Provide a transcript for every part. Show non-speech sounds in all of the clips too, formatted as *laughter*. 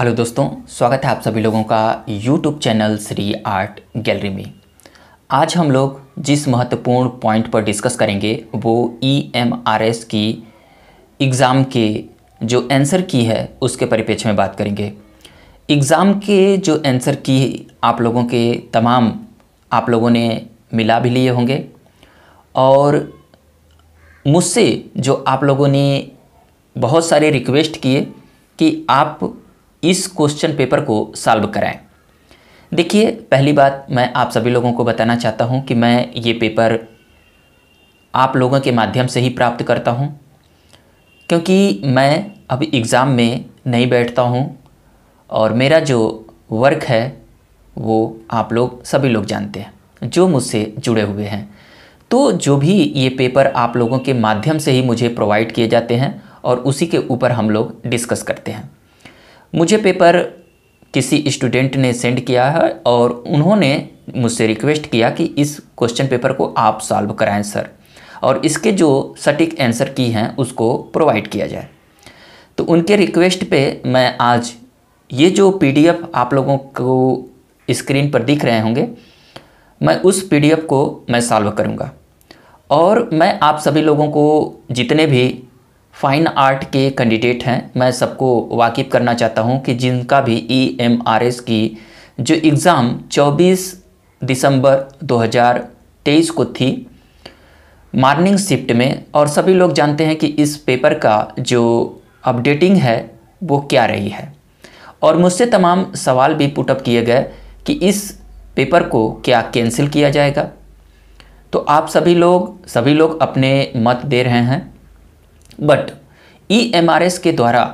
hello दोस्तों स्वागत है आप सभी लोगों का YouTube channel Shri art gallery में आज हम लोग जिस महत्वपूर्ण पॉइंट पर डिस्कस करेंगे वो ई एम आर एस की एग्ज़ाम के जो आंसर की है उसके परिपेक्ष में बात करेंगे एग्ज़ाम के जो आंसर की आप लोगों के तमाम आप लोगों ने मिला भी लिए होंगे और मुझसे जो आप लोगों ने बहुत सारे रिक्वेस्ट किए कि आप इस क्वेश्चन पेपर को सॉल्व कराएं देखिए पहली बात मैं आप सभी लोगों को बताना चाहता हूं कि मैं ये पेपर आप लोगों के माध्यम से ही प्राप्त करता हूं क्योंकि मैं अब एग्ज़ाम में नहीं बैठता हूं और मेरा जो वर्क है वो आप लोग सभी लोग जानते हैं जो मुझसे जुड़े हुए हैं तो जो भी ये पेपर आप लोगों के माध्यम से ही मुझे प्रोवाइड किए जाते हैं और उसी के ऊपर हम लोग डिस्कस करते हैं मुझे पेपर किसी स्टूडेंट ने सेंड किया है और उन्होंने मुझसे रिक्वेस्ट किया कि इस क्वेश्चन पेपर को आप सॉल्व कराएं सर और इसके जो सटीक आंसर की हैं उसको प्रोवाइड किया जाए तो उनके रिक्वेस्ट पे मैं आज ये जो पीडीएफ आप लोगों को स्क्रीन पर दिख रहे होंगे मैं उस पीडीएफ को मैं सॉल्व करूँगा और मैं आप सभी लोगों को जितने भी फ़ाइन आर्ट के कैंडिडेट हैं मैं सबको वाकिफ़ करना चाहता हूं कि जिनका भी ई e की जो एग्ज़ाम 24 दिसंबर 2023 को थी मॉर्निंग शिफ्ट में और सभी लोग जानते हैं कि इस पेपर का जो अपडेटिंग है वो क्या रही है और मुझसे तमाम सवाल भी पुटअप किए गए कि इस पेपर को क्या कैंसिल किया जाएगा तो आप सभी लोग सभी लोग अपने मत दे रहे हैं बट ई e के द्वारा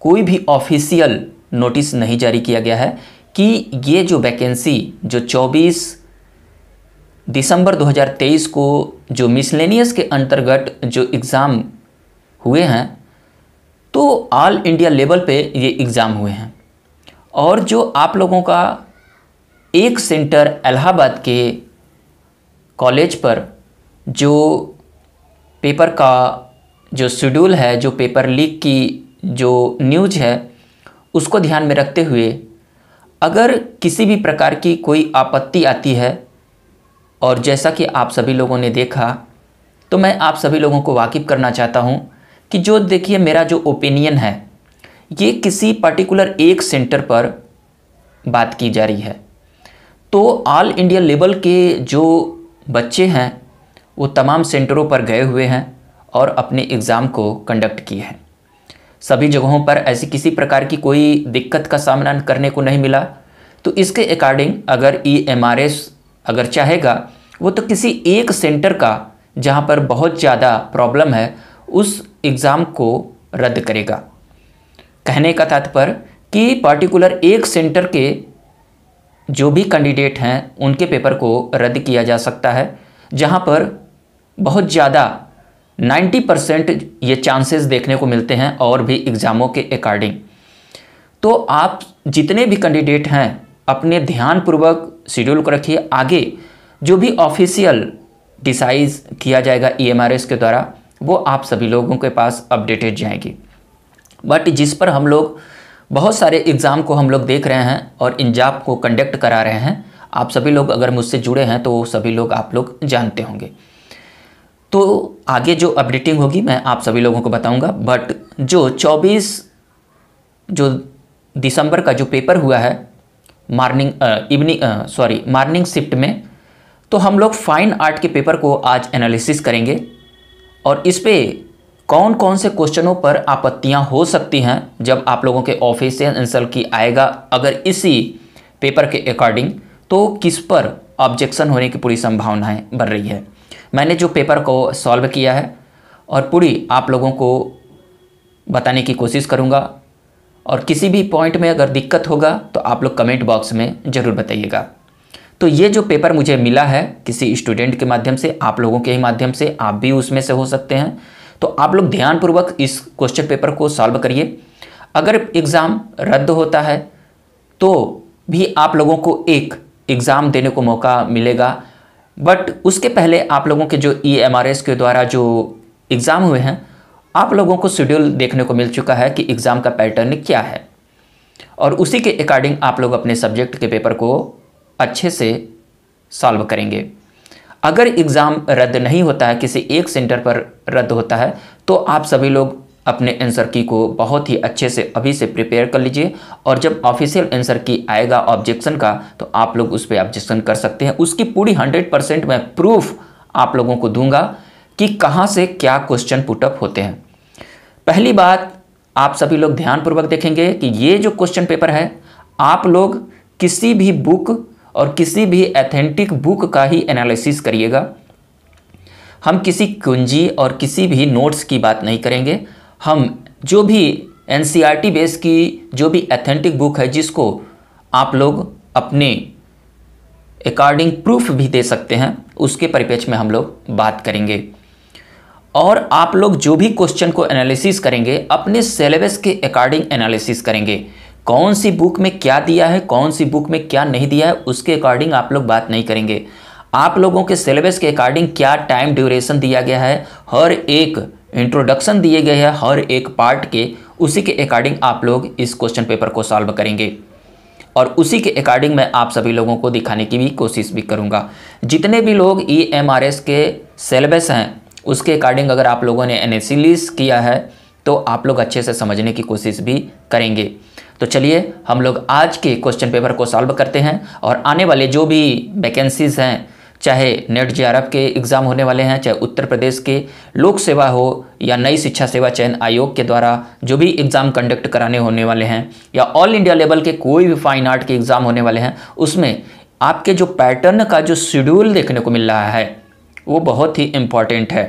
कोई भी ऑफिशियल नोटिस नहीं जारी किया गया है कि ये जो वैकेंसी जो 24 दिसंबर 2023 को जो मिसलेनियस के अंतर्गत जो एग्ज़ाम हुए हैं तो ऑल इंडिया लेवल पे ये एग्ज़ाम हुए हैं और जो आप लोगों का एक सेंटर इलाहाबाद के कॉलेज पर जो पेपर का जो शेड्यूल है जो पेपर लीक की जो न्यूज है उसको ध्यान में रखते हुए अगर किसी भी प्रकार की कोई आपत्ति आती है और जैसा कि आप सभी लोगों ने देखा तो मैं आप सभी लोगों को वाकिफ़ करना चाहता हूँ कि जो देखिए मेरा जो ओपिनियन है ये किसी पर्टिकुलर एक सेंटर पर बात की जा रही है तो ऑल इंडिया लेवल के जो बच्चे हैं वो तमाम सेंटरों पर गए हुए हैं और अपने एग्ज़ाम को कंडक्ट किए हैं सभी जगहों पर ऐसी किसी प्रकार की कोई दिक्कत का सामना करने को नहीं मिला तो इसके अकॉर्डिंग अगर ई e अगर चाहेगा वो तो किसी एक सेंटर का जहाँ पर बहुत ज़्यादा प्रॉब्लम है उस एग्ज़ाम को रद्द करेगा कहने का तात्पर्य कि पार्टिकुलर एक सेंटर के जो भी कैंडिडेट हैं उनके पेपर को रद्द किया जा सकता है जहाँ पर बहुत ज़्यादा 90 परसेंट ये चांसेस देखने को मिलते हैं और भी एग्ज़ामों के अकॉर्डिंग तो आप जितने भी कैंडिडेट हैं अपने ध्यानपूर्वक शेड्यूल को रखिए आगे जो भी ऑफिशियल डिसाइज किया जाएगा ईएमआरएस e के द्वारा वो आप सभी लोगों के पास अपडेटेड जाएगी बट जिस पर हम लोग बहुत सारे एग्ज़ाम को हम लोग देख रहे हैं और इंजाप को कंडक्ट करा रहे हैं आप सभी लोग अगर मुझसे जुड़े हैं तो सभी लोग आप लोग जानते होंगे तो आगे जो अपडेटिंग होगी मैं आप सभी लोगों को बताऊंगा बट जो 24 जो दिसंबर का जो पेपर हुआ है morning evening sorry morning shift में तो हम लोग फाइन आर्ट के पेपर को आज एनालिसिस करेंगे और इस पर कौन कौन से क्वेश्चनों पर आपत्तियां हो सकती हैं जब आप लोगों के ऑफिशियल आंसर की आएगा अगर इसी पेपर के अकॉर्डिंग तो किस पर ऑब्जेक्शन होने की पूरी संभावनाएं बढ़ रही है मैंने जो पेपर को सॉल्व किया है और पूरी आप लोगों को बताने की कोशिश करूँगा और किसी भी पॉइंट में अगर दिक्कत होगा तो आप लोग कमेंट बॉक्स में ज़रूर बताइएगा तो ये जो पेपर मुझे मिला है किसी स्टूडेंट के माध्यम से आप लोगों के ही माध्यम से आप भी उसमें से हो सकते हैं तो आप लोग ध्यानपूर्वक इस क्वेश्चन पेपर को सॉल्व करिए अगर एग्ज़ाम रद्द होता है तो भी आप लोगों को एक एग्ज़ाम देने को मौका मिलेगा बट उसके पहले आप लोगों के जो ई e के द्वारा जो एग्ज़ाम हुए हैं आप लोगों को शेड्यूल देखने को मिल चुका है कि एग्ज़ाम का पैटर्न क्या है और उसी के अकॉर्डिंग आप लोग अपने सब्जेक्ट के पेपर को अच्छे से सॉल्व करेंगे अगर एग्ज़ाम रद्द नहीं होता है किसी एक सेंटर पर रद्द होता है तो आप सभी लोग अपने आंसर की को बहुत ही अच्छे से अभी से प्रिपेयर कर लीजिए और जब ऑफिशियल आंसर की आएगा ऑब्जेक्शन का तो आप लोग उस पर ऑब्जेक्शन कर सकते हैं उसकी पूरी हंड्रेड परसेंट मैं प्रूफ आप लोगों को दूंगा कि कहाँ से क्या क्वेश्चन पुटअप होते हैं पहली बात आप सभी लोग ध्यानपूर्वक देखेंगे कि ये जो क्वेश्चन पेपर है आप लोग किसी भी बुक और किसी भी एथेंटिक बुक का ही एनालिसिस करिएगा हम किसी कुंजी और किसी भी नोट्स की बात नहीं करेंगे हम जो भी एन बेस e की जो भी एथेंटिक बुक है जिसको आप लोग अपने अकॉर्डिंग प्रूफ भी दे सकते हैं उसके परिपेक्ष में हम लोग बात करेंगे और आप लोग जो भी क्वेश्चन को एनालिसिस करेंगे अपने सिलेबस के अकॉर्डिंग एनालिसिस करेंगे कौन सी बुक में क्या दिया है कौन सी बुक में क्या नहीं दिया है उसके अकॉर्डिंग आप लोग बात नहीं करेंगे आप लोगों के सिलेबस के अकॉर्डिंग क्या टाइम ड्यूरेशन दिया गया है हर एक इंट्रोडक्शन दिए गए हैं हर एक पार्ट के उसी के अकॉर्डिंग आप लोग इस क्वेश्चन पेपर को सॉल्व करेंगे और उसी के अकॉर्डिंग मैं आप सभी लोगों को दिखाने की भी कोशिश भी करूँगा जितने भी लोग ई एम आर एस के सेलेबस हैं उसके अकॉर्डिंग अगर आप लोगों ने एनालिसिस किया है तो आप लोग अच्छे से समझने की कोशिश भी करेंगे तो चलिए हम लोग आज के क्वेश्चन पेपर को सॉल्व करते हैं और आने वाले जो भी वैकेंसीज़ हैं चाहे नेट जे के एग्ज़ाम होने वाले हैं चाहे उत्तर प्रदेश के लोक सेवा हो या नई शिक्षा सेवा चयन आयोग के द्वारा जो भी एग्ज़ाम कंडक्ट कराने होने वाले हैं या ऑल इंडिया लेवल के कोई भी फाइन आर्ट के एग्ज़ाम होने वाले हैं उसमें आपके जो पैटर्न का जो शेड्यूल देखने को मिल रहा है वो बहुत ही इम्पॉर्टेंट है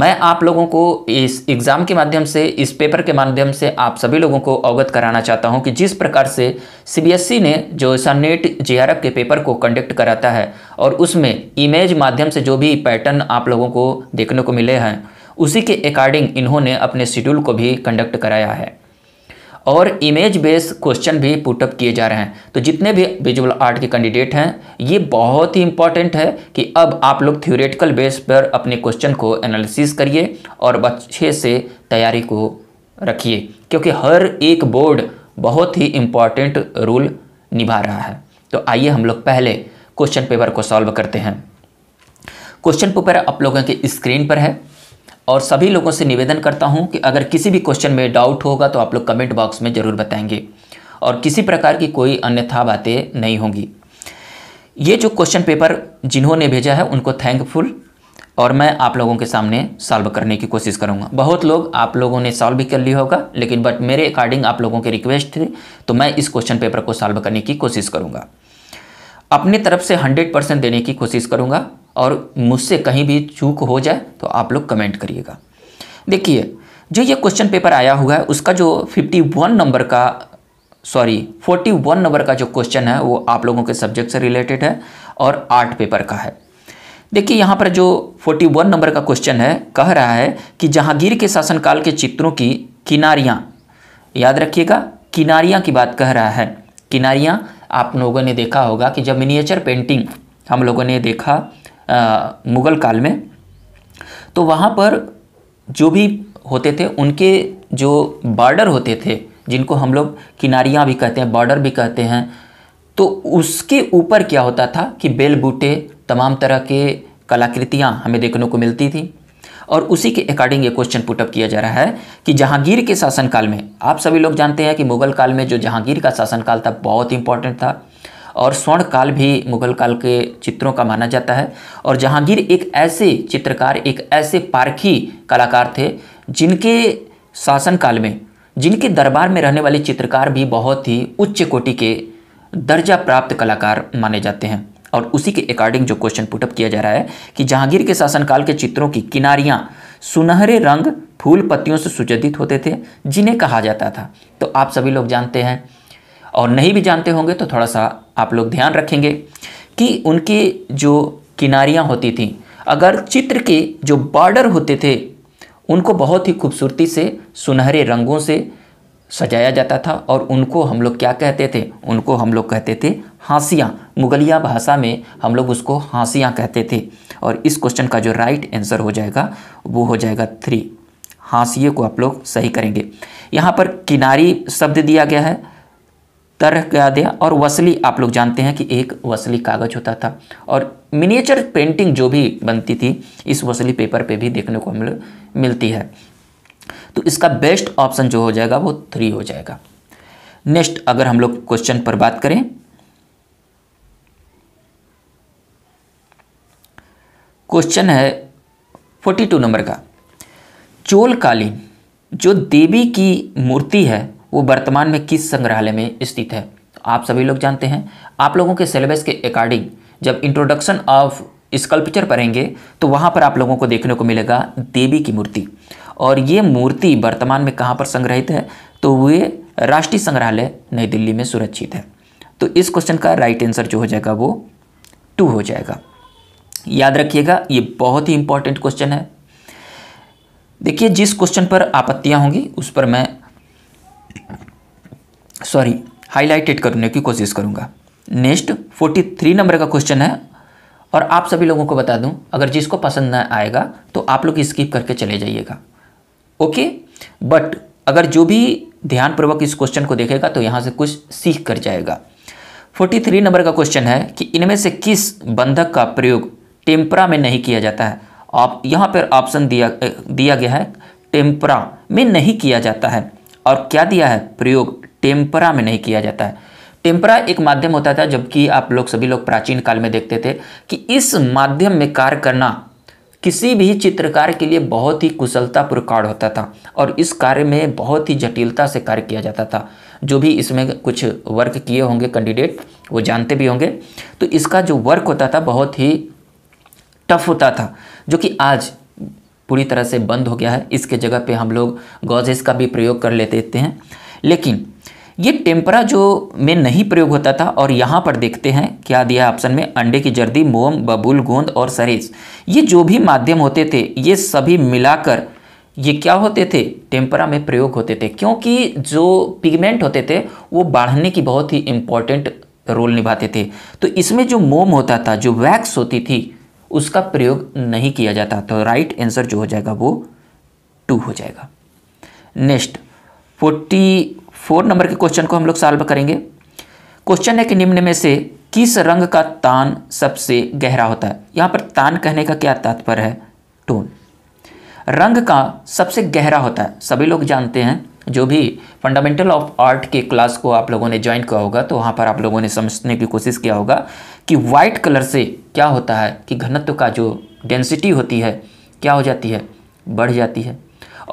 मैं आप लोगों को इस एग्ज़ाम के माध्यम से इस पेपर के माध्यम से आप सभी लोगों को अवगत कराना चाहता हूं कि जिस प्रकार से सीबीएसई e ने जो सनेट जेआरएफ के पेपर को कंडक्ट कराता है और उसमें इमेज माध्यम से जो भी पैटर्न आप लोगों को देखने को मिले हैं उसी के अकॉर्डिंग इन्होंने अपने शेड्यूल को भी कंडक्ट कराया है और इमेज बेस क्वेश्चन भी पुटअप किए जा रहे हैं तो जितने भी विजुअल आर्ट के कैंडिडेट हैं ये बहुत ही इंपॉर्टेंट है कि अब आप लोग थ्योरेटिकल बेस पर अपने क्वेश्चन को एनालिसिस करिए और अच्छे से तैयारी को रखिए क्योंकि हर एक बोर्ड बहुत ही इम्पॉर्टेंट रोल निभा रहा है तो आइए हम लोग पहले क्वेश्चन पेपर को सॉल्व करते हैं क्वेश्चन पेपर आप लोगों के स्क्रीन पर है और सभी लोगों से निवेदन करता हूँ कि अगर किसी भी क्वेश्चन में डाउट होगा तो आप लोग कमेंट बॉक्स में ज़रूर बताएंगे और किसी प्रकार की कोई अन्यथा बातें नहीं होंगी ये जो क्वेश्चन पेपर जिन्होंने भेजा है उनको थैंकफुल और मैं आप लोगों के सामने सॉल्व करने की कोशिश करूँगा बहुत लोग आप लोगों ने सॉल्व भी कर लिया होगा लेकिन बट मेरे अकॉर्डिंग आप लोगों के रिक्वेस्ट थे तो मैं इस क्वेश्चन पेपर को सॉल्व करने की कोशिश करूँगा अपने तरफ से हंड्रेड परसेंट देने की कोशिश करूँगा और मुझसे कहीं भी चूक हो जाए तो आप लोग कमेंट करिएगा देखिए जो ये क्वेश्चन पेपर आया हुआ है उसका जो 51 नंबर का सॉरी 41 नंबर का जो क्वेश्चन है वो आप लोगों के सब्जेक्ट से रिलेटेड है और आर्ट पेपर का है देखिए यहाँ पर जो 41 नंबर का क्वेश्चन है कह रहा है कि जहांगीर के शासनकाल के चित्रों की किनारियाँ याद रखिएगा किनारियाँ की बात कह रहा है किनारियाँ आप लोगों ने देखा होगा कि जब मिनिएचर पेंटिंग हम लोगों ने देखा आ, मुगल काल में तो वहाँ पर जो भी होते थे उनके जो बॉर्डर होते थे जिनको हम लोग किनारियाँ भी कहते हैं बॉर्डर भी कहते हैं तो उसके ऊपर क्या होता था कि बेल बूटे तमाम तरह के कलाकृतियाँ हमें देखने को मिलती थी और उसी के अकॉर्डिंग ये क्वेश्चन पुटअप किया जा रहा है कि जहांगीर के शासनकाल में आप सभी लोग जानते हैं कि मुगल काल में जो जहांगीर का शासनकाल था बहुत इंपॉर्टेंट था और स्वर्ण काल भी मुगल काल के चित्रों का माना जाता है और जहांगीर एक ऐसे चित्रकार एक ऐसे पारखी कलाकार थे जिनके शासनकाल में जिनके दरबार में रहने वाले चित्रकार भी बहुत ही उच्च कोटि के दर्जा प्राप्त कलाकार माने जाते हैं और उसी के अकॉर्डिंग जो क्वेश्चन पुटअप किया जा रहा है कि जहांगीर के शासनकाल के चित्रों की किनारियां सुनहरे रंग फूल पत्तियों से सुजदित होते थे जिन्हें कहा जाता था तो आप सभी लोग जानते हैं और नहीं भी जानते होंगे तो थोड़ा सा आप लोग ध्यान रखेंगे कि उनके जो किनारियाँ होती थी अगर चित्र के जो बॉर्डर होते थे उनको बहुत ही खूबसूरती से सुनहरे रंगों से सजाया जाता था और उनको हम लोग क्या कहते थे उनको हम लोग कहते थे हांसियाँ मुगलिया भाषा में हम लोग उसको हासियाँ कहते थे और इस क्वेश्चन का जो राइट आंसर हो जाएगा वो हो जाएगा थ्री हाशिए को आप लोग सही करेंगे यहाँ पर किनारी शब्द दिया गया है तरह क्या दिया और वसली आप लोग जानते हैं कि एक वसली कागज़ होता था और मिनिएचर पेंटिंग जो भी बनती थी इस वसली पेपर पे भी देखने को हमें मिलती है तो इसका बेस्ट ऑप्शन जो हो जाएगा वो थ्री हो जाएगा नेक्स्ट अगर हम लोग क्वेश्चन पर बात करें क्वेश्चन है फोर्टी टू नंबर का चोल कालीन जो देवी की मूर्ति है वो वर्तमान में किस संग्रहालय में स्थित है आप सभी लोग जानते हैं आप लोगों के सिलेबस के अकॉर्डिंग जब इंट्रोडक्शन ऑफ स्कल्पचर पढ़ेंगे तो वहाँ पर आप लोगों को देखने को मिलेगा देवी की मूर्ति और ये मूर्ति वर्तमान में कहाँ पर संग्रहित है तो वे राष्ट्रीय संग्रहालय नई दिल्ली में सुरक्षित है तो इस क्वेश्चन का राइट आंसर जो हो जाएगा वो टू हो जाएगा याद रखिएगा ये बहुत ही इंपॉर्टेंट क्वेश्चन है देखिए जिस क्वेश्चन पर आपत्तियां होंगी उस पर मैं सॉरी हाईलाइटेड करने की कोशिश करूंगा नेक्स्ट 43 नंबर का क्वेश्चन है और आप सभी लोगों को बता दूं अगर जिसको पसंद ना आएगा तो आप लोग स्किप करके चले जाइएगा ओके बट अगर जो भी ध्यानपूर्वक इस क्वेश्चन को देखेगा तो यहां से कुछ सीख कर जाएगा 43 नंबर का क्वेश्चन है कि इनमें से किस बंधक का प्रयोग टेम्परा में नहीं किया जाता है आप यहाँ पर ऑप्शन दिया दिया गया है टेम्परा में नहीं किया जाता है और क्या दिया है प्रयोग टेम्परा में नहीं किया जाता है टेम्परा एक माध्यम होता था जबकि आप लोग सभी लोग प्राचीन काल में देखते थे कि इस माध्यम में कार्य करना किसी भी चित्रकार के लिए बहुत ही कुशलता कार्य होता था और इस कार्य में बहुत ही जटिलता से कार्य किया जाता था जो भी इसमें कुछ वर्क किए होंगे कैंडिडेट वो जानते भी होंगे तो इसका जो वर्क होता था बहुत ही टफ होता था जो कि आज पूरी तरह से बंद हो गया है इसके जगह पे हम लोग गॉजेस का भी प्रयोग कर लेते हैं लेकिन ये टेम्परा जो में नहीं प्रयोग होता था और यहाँ पर देखते हैं क्या दिया ऑप्शन में अंडे की जर्दी मोम बबूल गोंद और सरेस ये जो भी माध्यम होते थे ये सभी मिलाकर ये क्या होते थे टेम्परा में प्रयोग होते थे क्योंकि जो पिगमेंट होते थे वो बढ़ने की बहुत ही इम्पॉर्टेंट रोल निभाते थे तो इसमें जो मोम होता था जो वैक्स होती थी उसका प्रयोग नहीं किया जाता तो राइट आंसर जो हो जाएगा वो टू हो जाएगा नेक्स्ट फोर्टी फोर नंबर के क्वेश्चन को हम लोग सॉल्व करेंगे क्वेश्चन है कि निम्न में से किस रंग का तान सबसे गहरा होता है यहां पर तान कहने का क्या तात्पर्य है टोन रंग का सबसे गहरा होता है सभी लोग जानते हैं जो भी फंडामेंटल ऑफ आर्ट के क्लास को आप लोगों ने ज्वाइन किया होगा तो वहाँ पर आप लोगों ने समझने की कोशिश किया होगा कि वाइट कलर से क्या होता है कि घनत्व का जो डेंसिटी होती है क्या हो जाती है बढ़ जाती है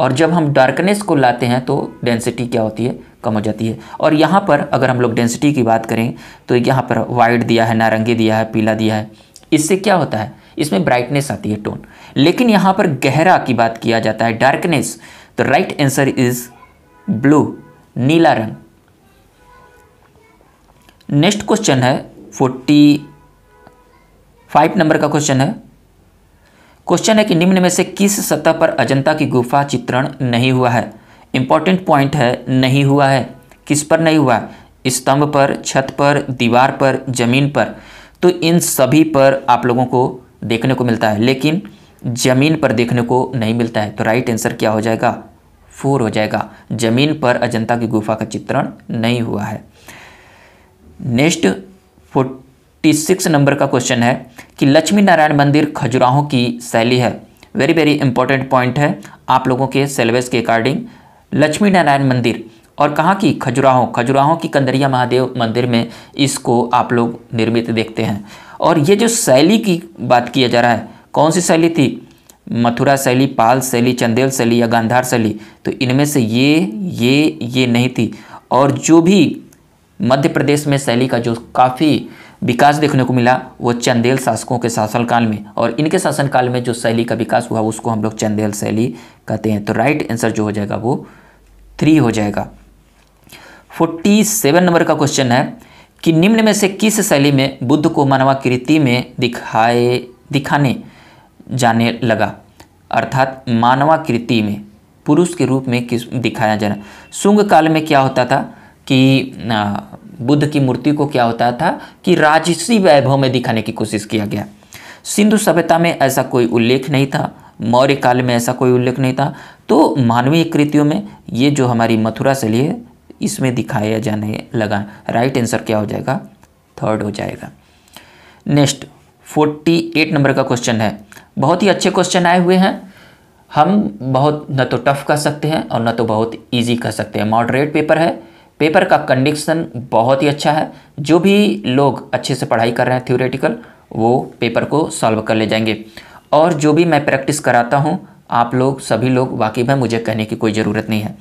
और जब हम डार्कनेस को लाते हैं तो डेंसिटी क्या होती है कम हो जाती है और यहाँ पर अगर हम लोग डेंसिटी की बात करें तो यहाँ पर वाइट दिया है नारंगी दिया है पीला दिया है इससे क्या होता है इसमें ब्राइटनेस आती है टोन लेकिन यहाँ पर गहरा की बात किया जाता है डार्कनेस तो राइट आंसर इज ब्लू नीला रंग नेक्स्ट क्वेश्चन है फोर्टी फाइव नंबर का क्वेश्चन है क्वेश्चन है कि निम्न में से किस सतह पर अजंता की गुफा चित्रण नहीं हुआ है इंपॉर्टेंट पॉइंट है नहीं हुआ है किस पर नहीं हुआ है स्तंभ पर छत पर दीवार पर जमीन पर तो इन सभी पर आप लोगों को देखने को मिलता है लेकिन जमीन पर देखने को नहीं मिलता है तो राइट आंसर क्या हो जाएगा फोर हो जाएगा जमीन पर अजंता की गुफा का चित्रण नहीं हुआ है नेक्स्ट फोर्टी सिक्स नंबर का क्वेश्चन है कि लक्ष्मी नारायण मंदिर खजुराहों की शैली है वेरी वेरी इंपॉर्टेंट पॉइंट है आप लोगों के सिलेबस के अकॉर्डिंग लक्ष्मी नारायण मंदिर और कहाँ की खजुराहों खजुराहों की कंदरिया महादेव मंदिर में इसको आप लोग निर्मित देखते हैं और ये जो शैली की बात किया जा रहा है कौन सी शैली थी मथुरा शैली पाल शैली चंदेल शैली या गांधार शैली तो इनमें से ये ये ये नहीं थी और जो भी मध्य प्रदेश में शैली का जो काफ़ी विकास देखने को मिला वो चंदेल शासकों के शासनकाल में और इनके शासनकाल में जो शैली का विकास हुआ उसको हम लोग चंदेल शैली कहते हैं तो राइट आंसर जो हो जाएगा वो थ्री हो जाएगा फोर्टी सेवन नंबर का क्वेश्चन है कि निम्न में से किस शैली में बुद्ध को मानवाकृति में दिखाए दिखाने जाने लगा अर्थात मानवाकृति में पुरुष के रूप में किस दिखाया जाना शुंग काल में क्या होता था कि बुद्ध की मूर्ति को क्या होता था कि राजसी वैभव में दिखाने की कोशिश किया गया सिंधु सभ्यता में ऐसा कोई उल्लेख नहीं था मौर्य काल में ऐसा कोई उल्लेख नहीं था तो मानवीय कृतियों में ये जो हमारी मथुरा शैली है इसमें दिखाया जाने लगा राइट आंसर क्या हो जाएगा थर्ड हो जाएगा नेक्स्ट फोर्टी एट नंबर का क्वेश्चन है बहुत ही अच्छे क्वेश्चन आए हुए हैं हम बहुत न तो टफ कह सकते हैं और न तो बहुत ईजी कह सकते हैं मॉडरेट पेपर है पेपर का कंडीशन बहुत ही अच्छा है जो भी लोग अच्छे से पढ़ाई कर रहे हैं थ्योरेटिकल वो पेपर को सॉल्व कर ले जाएंगे और जो भी मैं प्रैक्टिस कराता हूँ आप लोग सभी लोग वाकिफ हैं मुझे कहने की कोई ज़रूरत नहीं है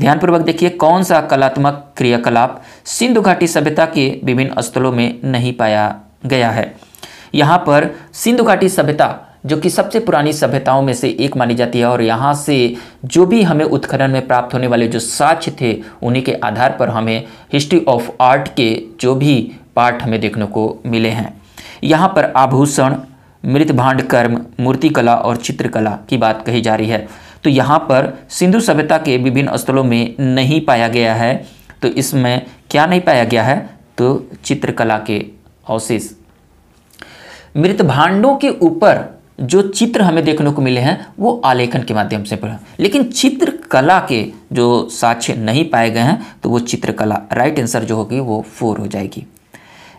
ध्यानपूर्वक देखिए कौन सा कलात्मक क्रियाकलाप सिंधु घाटी सभ्यता के विभिन्न स्थलों में नहीं पाया गया है यहाँ पर सिंधु घाटी सभ्यता जो कि सबसे पुरानी सभ्यताओं में से एक मानी जाती है और यहाँ से जो भी हमें उत्खनन में प्राप्त होने वाले जो साक्ष्य थे उन्हीं के आधार पर हमें हिस्ट्री ऑफ आर्ट के जो भी पार्ट हमें देखने को मिले हैं यहाँ पर आभूषण भांड कर्म मूर्तिकला और चित्रकला की बात कही जा रही है तो यहाँ पर सिंधु सभ्यता के विभिन्न स्थलों में नहीं पाया गया है तो इसमें क्या नहीं पाया गया है तो चित्रकला के अवशेष मृत भांडों के ऊपर जो चित्र हमें देखने को मिले हैं वो आलेखन के माध्यम से पढ़े लेकिन चित्रकला के जो साक्ष्य नहीं पाए गए हैं तो वो चित्रकला राइट आंसर जो होगी वो फोर हो जाएगी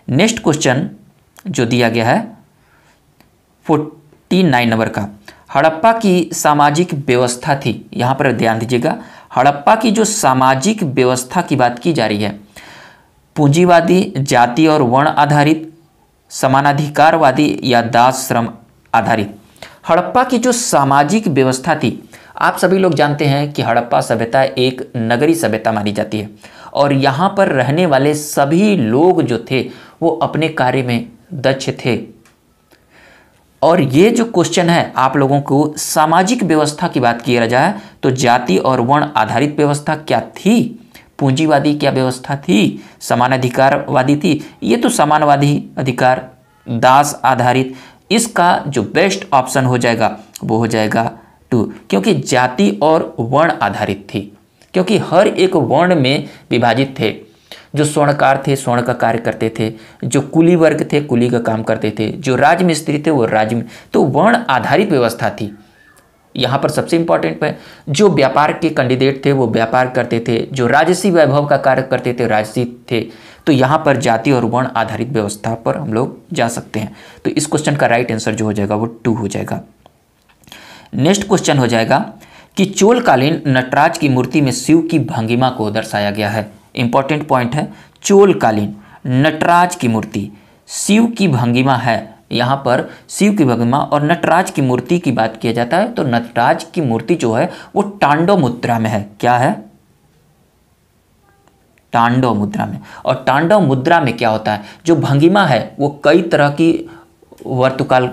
नेक्स्ट क्वेश्चन जो दिया गया है फोर्टी नाइन नंबर का हड़प्पा की सामाजिक व्यवस्था थी यहाँ पर ध्यान दीजिएगा हड़प्पा की जो सामाजिक व्यवस्था की बात की जा रही है पूंजीवादी जाति और वर्ण आधारित समानाधिकारवादी या दास श्रम आधारित हड़प्पा की जो सामाजिक व्यवस्था थी आप सभी लोग जानते हैं कि हड़प्पा सभ्यता एक नगरी सभ्यता मानी जाती है और यहाँ पर रहने वाले सभी लोग जो थे वो अपने कार्य में दक्ष थे और ये जो क्वेश्चन है आप लोगों को सामाजिक व्यवस्था की बात किया जाए तो जाति और वर्ण आधारित व्यवस्था क्या थी पूंजीवादी क्या व्यवस्था थी समानाधिकारवादी थी ये तो समानवादी अधिकार दास आधारित इसका जो बेस्ट ऑप्शन हो जाएगा वो हो जाएगा टू क्योंकि जाति और वर्ण आधारित थी क्योंकि हर एक वर्ण में विभाजित थे जो स्वर्णकार थे स्वर्ण का कार्य करते थे जो कुली वर्ग थे कुली का काम करते थे जो राजमिस्त्री थे वो राज में तो वर्ण आधारित व्यवस्था थी यहाँ पर सबसे इंपॉर्टेंट है जो व्यापार के कैंडिडेट थे वो व्यापार करते थे जो राजसी वैभव का कार्य करते थे राजसी थे तो यहाँ पर जाति और वर्ण आधारित व्यवस्था पर हम लोग जा सकते हैं तो इस क्वेश्चन का राइट आंसर जो हो जाएगा वो टू हो जाएगा नेक्स्ट क्वेश्चन हो जाएगा कि चोलकालीन नटराज की मूर्ति में शिव की भंगिमा को दर्शाया गया है इंपॉर्टेंट पॉइंट है चोलकालीन नटराज की मूर्ति शिव की भंगिमा है यहाँ पर शिव की भंगिमा और नटराज की मूर्ति की बात किया जाता है तो नटराज की मूर्ति जो है वो टांडो मुद्रा में है क्या है तांडव मुद्रा में और तांडव मुद्रा में क्या होता है जो भंगिमा है वो कई तरह की वर्तुकाल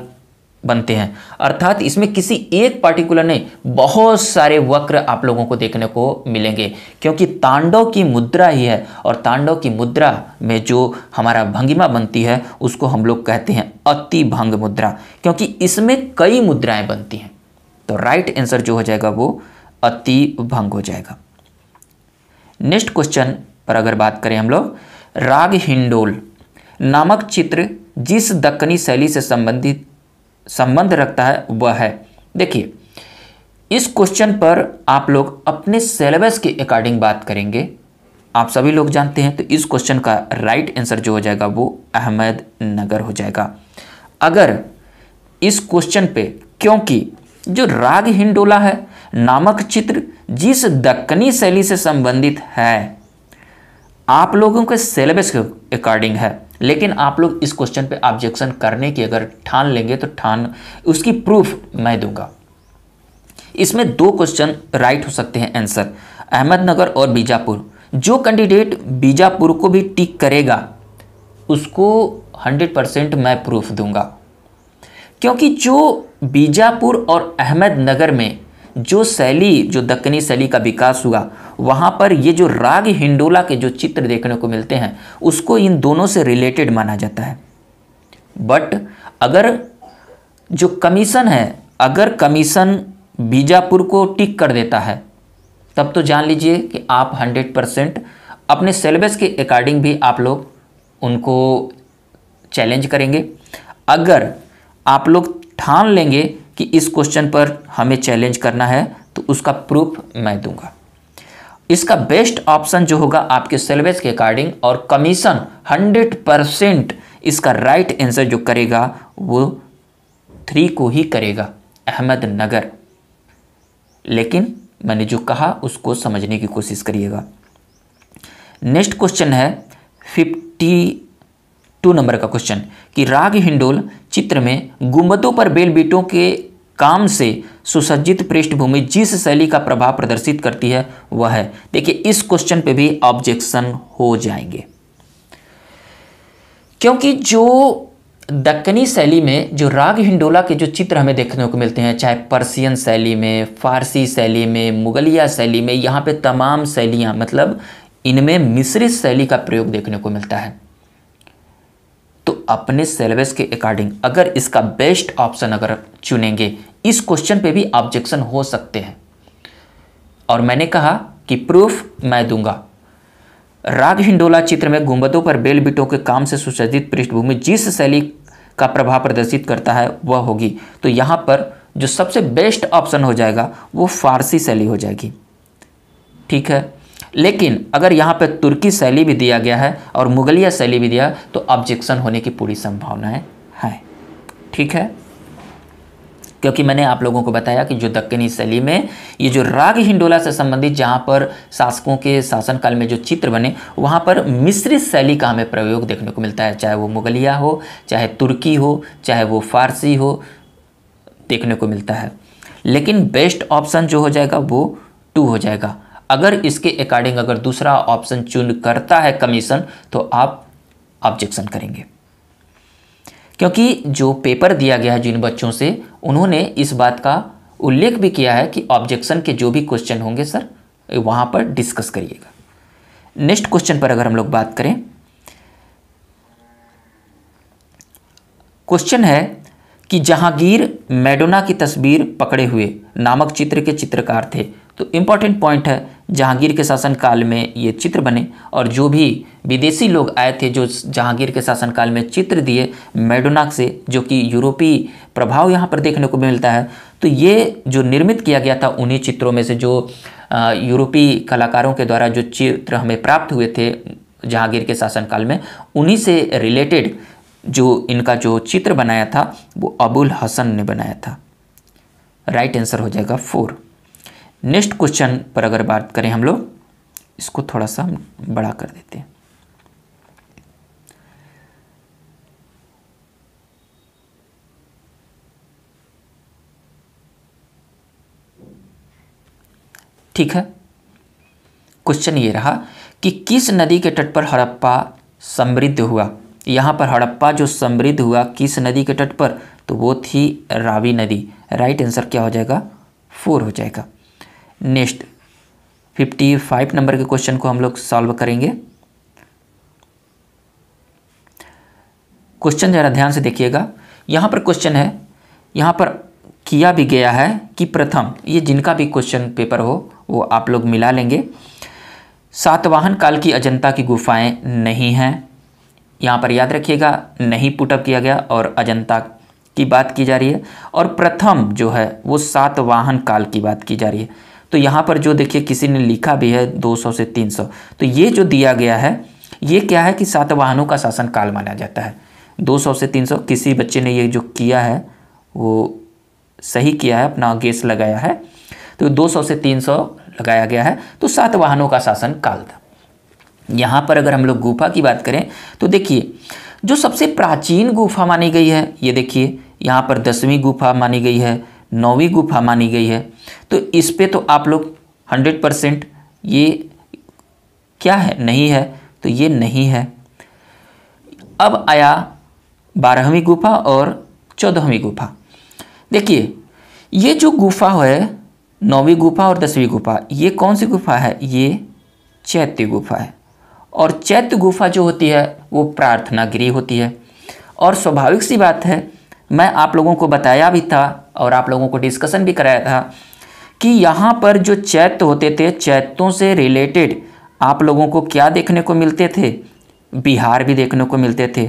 बनते हैं अर्थात इसमें किसी एक पार्टिकुलर ने बहुत सारे वक्र आप लोगों को देखने को मिलेंगे क्योंकि तांडव की मुद्रा ही है और तांडव की मुद्रा में जो हमारा भंगिमा बनती है उसको हम लोग कहते हैं अति भंग मुद्रा क्योंकि इसमें कई मुद्राएं बनती हैं तो राइट आंसर जो हो जाएगा वो अति भंग हो जाएगा नेक्स्ट क्वेश्चन और अगर बात करें हम लोग राग हिंडोल नामक चित्र जिस दक्कनी शैली से संबंधित संबंध रखता है वह है देखिए इस क्वेश्चन पर आप लोग अपने सिलेबस के अकॉर्डिंग बात करेंगे आप सभी लोग जानते हैं तो इस क्वेश्चन का राइट आंसर जो हो जाएगा वो अहमद नगर हो जाएगा अगर इस क्वेश्चन पे क्योंकि जो राग हिंडोला है नामक चित्र जिस दक्कनी शैली से संबंधित है आप लोगों के सिलेबस के अकॉर्डिंग है लेकिन आप लोग इस क्वेश्चन पे ऑब्जेक्शन करने की अगर ठान लेंगे तो ठान उसकी प्रूफ मैं दूंगा इसमें दो क्वेश्चन राइट हो सकते हैं आंसर अहमदनगर और बीजापुर जो कैंडिडेट बीजापुर को भी टिक करेगा उसको 100 परसेंट मैं प्रूफ दूंगा क्योंकि जो बीजापुर और अहमदनगर में जो शैली जो दक्कनी शैली का विकास हुआ वहाँ पर ये जो राग हिंडोला के जो चित्र देखने को मिलते हैं उसको इन दोनों से रिलेटेड माना जाता है बट अगर जो कमीशन है अगर कमीशन बीजापुर को टिक कर देता है तब तो जान लीजिए कि आप 100 परसेंट अपने सिलेबस के अकॉर्डिंग भी आप लोग उनको चैलेंज करेंगे अगर आप लोग ठान लेंगे कि इस क्वेश्चन पर हमें चैलेंज करना है तो उसका प्रूफ मैं दूंगा इसका बेस्ट ऑप्शन जो होगा आपके सिलेबस के अकॉर्डिंग और कमीशन हंड्रेड परसेंट इसका राइट आंसर जो करेगा वो थ्री को ही करेगा अहमदनगर लेकिन मैंने जो कहा उसको समझने की कोशिश करिएगा नेक्स्ट क्वेश्चन है फिफ्टी टू नंबर का क्वेश्चन कि राग हिंडोल चित्र में गुम्बदों पर बेल बेटों के काम से सुसज्जित पृष्ठभूमि जिस शैली का प्रभाव प्रदर्शित करती है वह है देखिए इस क्वेश्चन पे भी ऑब्जेक्शन हो जाएंगे क्योंकि जो दक्कनी शैली में जो राग हिंडोला के जो चित्र हमें देखने को मिलते हैं चाहे पर्सियन शैली में फारसी शैली में मुगलिया शैली में यहाँ पे तमाम शैलियाँ मतलब इनमें मिश्रित शैली का प्रयोग देखने को मिलता है तो अपने सिलेबस के अकॉर्डिंग अगर इसका बेस्ट ऑप्शन अगर चुनेंगे इस क्वेश्चन पे भी ऑब्जेक्शन हो सकते हैं और मैंने कहा कि प्रूफ मैं दूंगा राग हिंडोला चित्र में गुंबदों पर बेल बिटों के काम से सुसज्जित पृष्ठभूमि जिस शैली का प्रभाव प्रदर्शित करता है वह होगी तो यहां पर जो सबसे बेस्ट ऑप्शन हो जाएगा वो फारसी शैली हो जाएगी ठीक है लेकिन अगर यहाँ पर तुर्की शैली भी दिया गया है और मुगलिया शैली भी दिया तो ऑब्जेक्शन होने की पूरी संभावनाएं हैं ठीक है क्योंकि मैंने आप लोगों को बताया कि जो दक्कनी शैली में ये जो राग हिंडोला से संबंधित जहाँ पर शासकों के शासनकाल में जो चित्र बने वहाँ पर मिश्रित शैली का हमें प्रयोग देखने को मिलता है चाहे वो मुगलिया हो चाहे तुर्की हो चाहे वो फारसी हो देखने को मिलता है लेकिन बेस्ट ऑप्शन जो हो जाएगा वो टू हो जाएगा अगर इसके अकॉर्डिंग अगर दूसरा ऑप्शन चुन करता है कमीशन तो आप ऑब्जेक्शन करेंगे क्योंकि जो पेपर दिया गया है जिन बच्चों से उन्होंने इस बात का उल्लेख भी किया है कि ऑब्जेक्शन के जो भी क्वेश्चन होंगे सर वहाँ पर डिस्कस करिएगा नेक्स्ट क्वेश्चन पर अगर हम लोग बात करें क्वेश्चन है कि जहांगीर मैडोना की तस्वीर पकड़े हुए नामक चित्र के चित्रकार थे तो इम्पॉर्टेंट पॉइंट है जहांगीर के शासनकाल में ये चित्र बने और जो भी विदेशी लोग आए थे जो जहांगीर के शासनकाल में चित्र दिए मेडोनाक से जो कि यूरोपीय प्रभाव यहाँ पर देखने को मिलता है तो ये जो निर्मित किया गया था उन्हीं चित्रों में से जो यूरोपीय कलाकारों के द्वारा जो चित्र हमें प्राप्त हुए थे जहांगीर के शासनकाल में उन्हीं से रिलेटेड जो इनका जो चित्र बनाया था वो अबुल हसन ने बनाया था राइट आंसर हो जाएगा फोर नेक्स्ट क्वेश्चन पर अगर बात करें हम लोग इसको थोड़ा सा हम बड़ा कर देते हैं ठीक है क्वेश्चन ये रहा कि किस नदी के तट पर हड़प्पा समृद्ध हुआ यहां पर हड़प्पा जो समृद्ध हुआ किस नदी के तट पर तो वो थी रावी नदी राइट आंसर क्या हो जाएगा फोर हो जाएगा नेक्स्ट फिफ्टी फाइव नंबर के क्वेश्चन को हम लोग सॉल्व करेंगे क्वेश्चन ज़रा ध्यान से देखिएगा यहाँ पर क्वेश्चन है यहाँ पर किया भी गया है कि प्रथम ये जिनका भी क्वेश्चन पेपर हो वो आप लोग मिला लेंगे सातवाहन काल की अजंता की गुफाएं नहीं हैं यहाँ पर याद रखिएगा नहीं पुटअप किया गया और अजंता की बात की जा रही है और प्रथम जो है वो सातवाहन काल की बात की जा रही है तो यहाँ पर जो देखिए किसी ने लिखा भी है 200 से 300 तो ये जो दिया गया है ये क्या है कि सातवाहनों का शासन काल माना जाता है 200 से 300 किसी बच्चे ने ये जो किया है वो सही किया है अपना गेस लगाया है तो 200 से 300 लगाया गया है तो सातवाहनों का शासन काल था यहाँ पर अगर हम लोग गुफा की बात करें तो देखिए जो सबसे प्राचीन गुफा मानी गई है ये देखिए यहाँ पर दसवीं गुफा मानी गई है नौवीं गुफा मानी गई है तो इस पर तो आप लोग हंड्रेड परसेंट ये क्या है नहीं है तो ये नहीं है अब आया बारहवीं गुफा और चौदहवीं गुफा देखिए ये जो गुफा है नौवीं गुफा और दसवीं गुफा ये कौन सी गुफा है ये चैत्य गुफा है और चैत्य गुफा जो होती है वो प्रार्थना गृह होती है और स्वाभाविक सी बात है मैं आप लोगों को बताया भी था और आप लोगों को डिस्कशन भी कराया था कि यहाँ पर जो चैत्य होते थे चैत्यों से रिलेटेड आप लोगों को क्या देखने को मिलते थे बिहार भी देखने को मिलते थे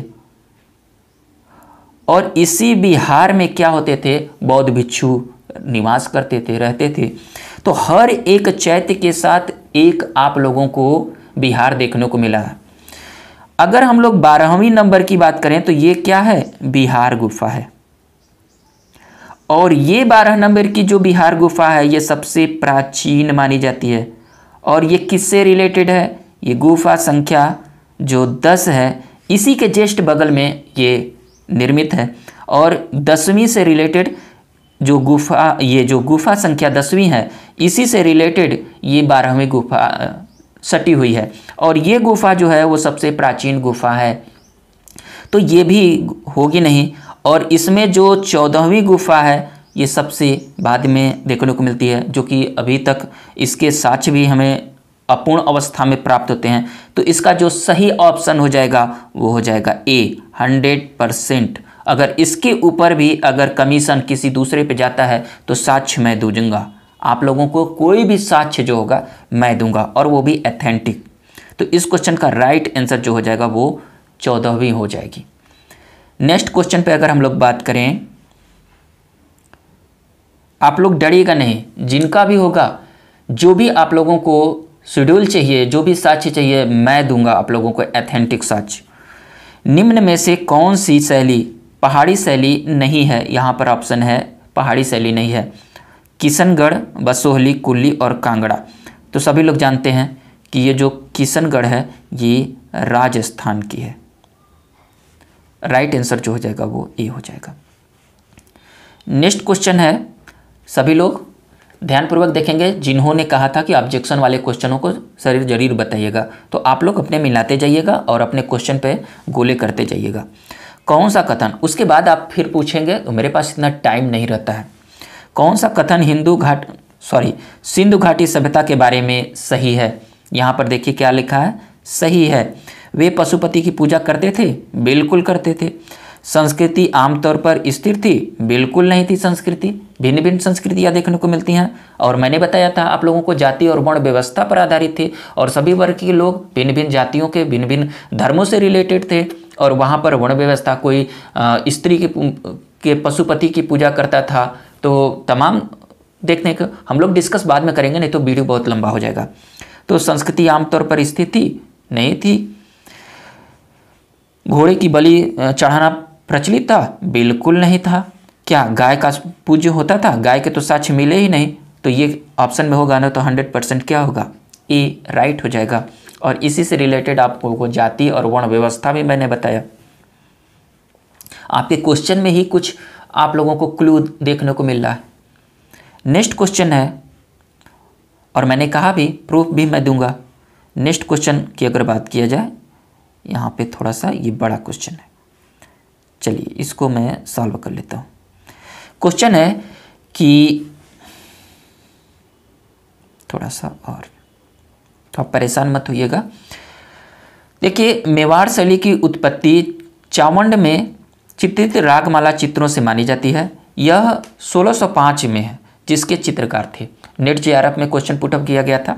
और इसी बिहार में क्या होते थे बौद्ध भिक्षु निवास करते थे रहते थे तो हर एक चैत्य के साथ एक आप लोगों को बिहार देखने को मिला है अगर हम लोग बारहवीं नंबर की बात करें तो ये क्या है बिहार गुफा है और ये बारह नंबर की जो बिहार गुफा है ये सबसे प्राचीन मानी जाती है और ये किससे रिलेटेड है ये गुफा संख्या जो दस है इसी के ज्येष्ठ बगल में ये निर्मित है और दसवीं से रिलेटेड जो गुफा ये जो गुफा संख्या दसवीं है इसी से रिलेटेड ये बारहवीं गुफा सटी हुई है और ये गुफा जो है वो सबसे प्राचीन गुफा है तो ये भी होगी नहीं और इसमें जो चौदहवीं गुफा है ये सबसे बाद में देखने को मिलती है जो कि अभी तक इसके साक्ष्य भी हमें अपूर्ण अवस्था में प्राप्त होते हैं तो इसका जो सही ऑप्शन हो जाएगा वो हो जाएगा ए हंड्रेड परसेंट अगर इसके ऊपर भी अगर कमीशन किसी दूसरे पे जाता है तो साक्ष्य मैं दूजूंगा आप लोगों को कोई भी साक्ष्य जो होगा मैं दूंगा और वो भी एथेंटिक तो इस क्वेश्चन का राइट आंसर जो हो जाएगा वो चौदहवीं हो जाएगी नेक्स्ट क्वेश्चन पे अगर हम लोग बात करें आप लोग डरिएगा नहीं जिनका भी होगा जो भी आप लोगों को शेड्यूल चाहिए जो भी साक्ष्य चाहिए मैं दूंगा आप लोगों को एथेंटिक साक्ष्य निम्न में से कौन सी शैली पहाड़ी शैली नहीं है यहाँ पर ऑप्शन है पहाड़ी शैली नहीं है किशनगढ़ बसोहली कुल्ली और कांगड़ा तो सभी लोग जानते हैं कि ये जो किशनगढ़ है ये राजस्थान की है राइट आंसर जो हो जाएगा वो ए हो जाएगा नेक्स्ट क्वेश्चन है सभी लोग ध्यानपूर्वक देखेंगे जिन्होंने कहा था कि ऑब्जेक्शन वाले क्वेश्चनों को शरीर जरूर बताइएगा तो आप लोग अपने मिलाते जाइएगा और अपने क्वेश्चन पे गोले करते जाइएगा कौन सा कथन उसके बाद आप फिर पूछेंगे तो मेरे पास इतना टाइम नहीं रहता है कौन सा कथन हिंदू घाट सॉरी सिंधु घाटी सभ्यता के बारे में सही है यहाँ पर देखिए क्या लिखा है सही है वे पशुपति की पूजा करते थे बिल्कुल करते थे संस्कृति आमतौर पर स्थिर थी बिल्कुल नहीं थी संस्कृति भिन्न भिन्न संस्कृतियाँ देखने को मिलती हैं और मैंने बताया था आप लोगों को जाति और वर्ण व्यवस्था पर आधारित थे और सभी वर्ग के लोग भिन्न भिन्न जातियों के भिन्न भिन्न धर्मों से रिलेटेड थे और वहाँ पर वर्ण व्यवस्था कोई स्त्री के के पशुपति की पूजा करता था तो तमाम देखने का हम लोग डिस्कस बाद में करेंगे नहीं तो वीडियो बहुत लंबा हो जाएगा तो संस्कृति आमतौर पर स्थिति नहीं थी घोड़े की बलि चढ़ाना प्रचलित था बिल्कुल नहीं था क्या गाय का पूज्य होता था गाय के तो साक्ष्य मिले ही नहीं तो ये ऑप्शन में होगा ना तो हंड्रेड परसेंट क्या होगा ए राइट हो जाएगा और इसी से रिलेटेड आप लोगों को जाति और वर्ण व्यवस्था भी मैंने बताया आपके क्वेश्चन में ही कुछ आप लोगों को क्लू देखने को मिल रहा है नेक्स्ट क्वेश्चन है और मैंने कहा भी प्रूफ भी मैं दूंगा नेक्स्ट क्वेश्चन की अगर बात किया जाए यहाँ पे थोड़ा सा ये बड़ा क्वेश्चन है चलिए इसको मैं सॉल्व कर लेता हूँ क्वेश्चन है कि थोड़ा सा और तो आप परेशान मत होइएगा देखिए मेवाड़ शैली की उत्पत्ति चावंड में चित्रित रागमाला चित्रों से मानी जाती है यह 1605 में है जिसके चित्रकार थे नेट जे में क्वेश्चन पुटअप किया गया था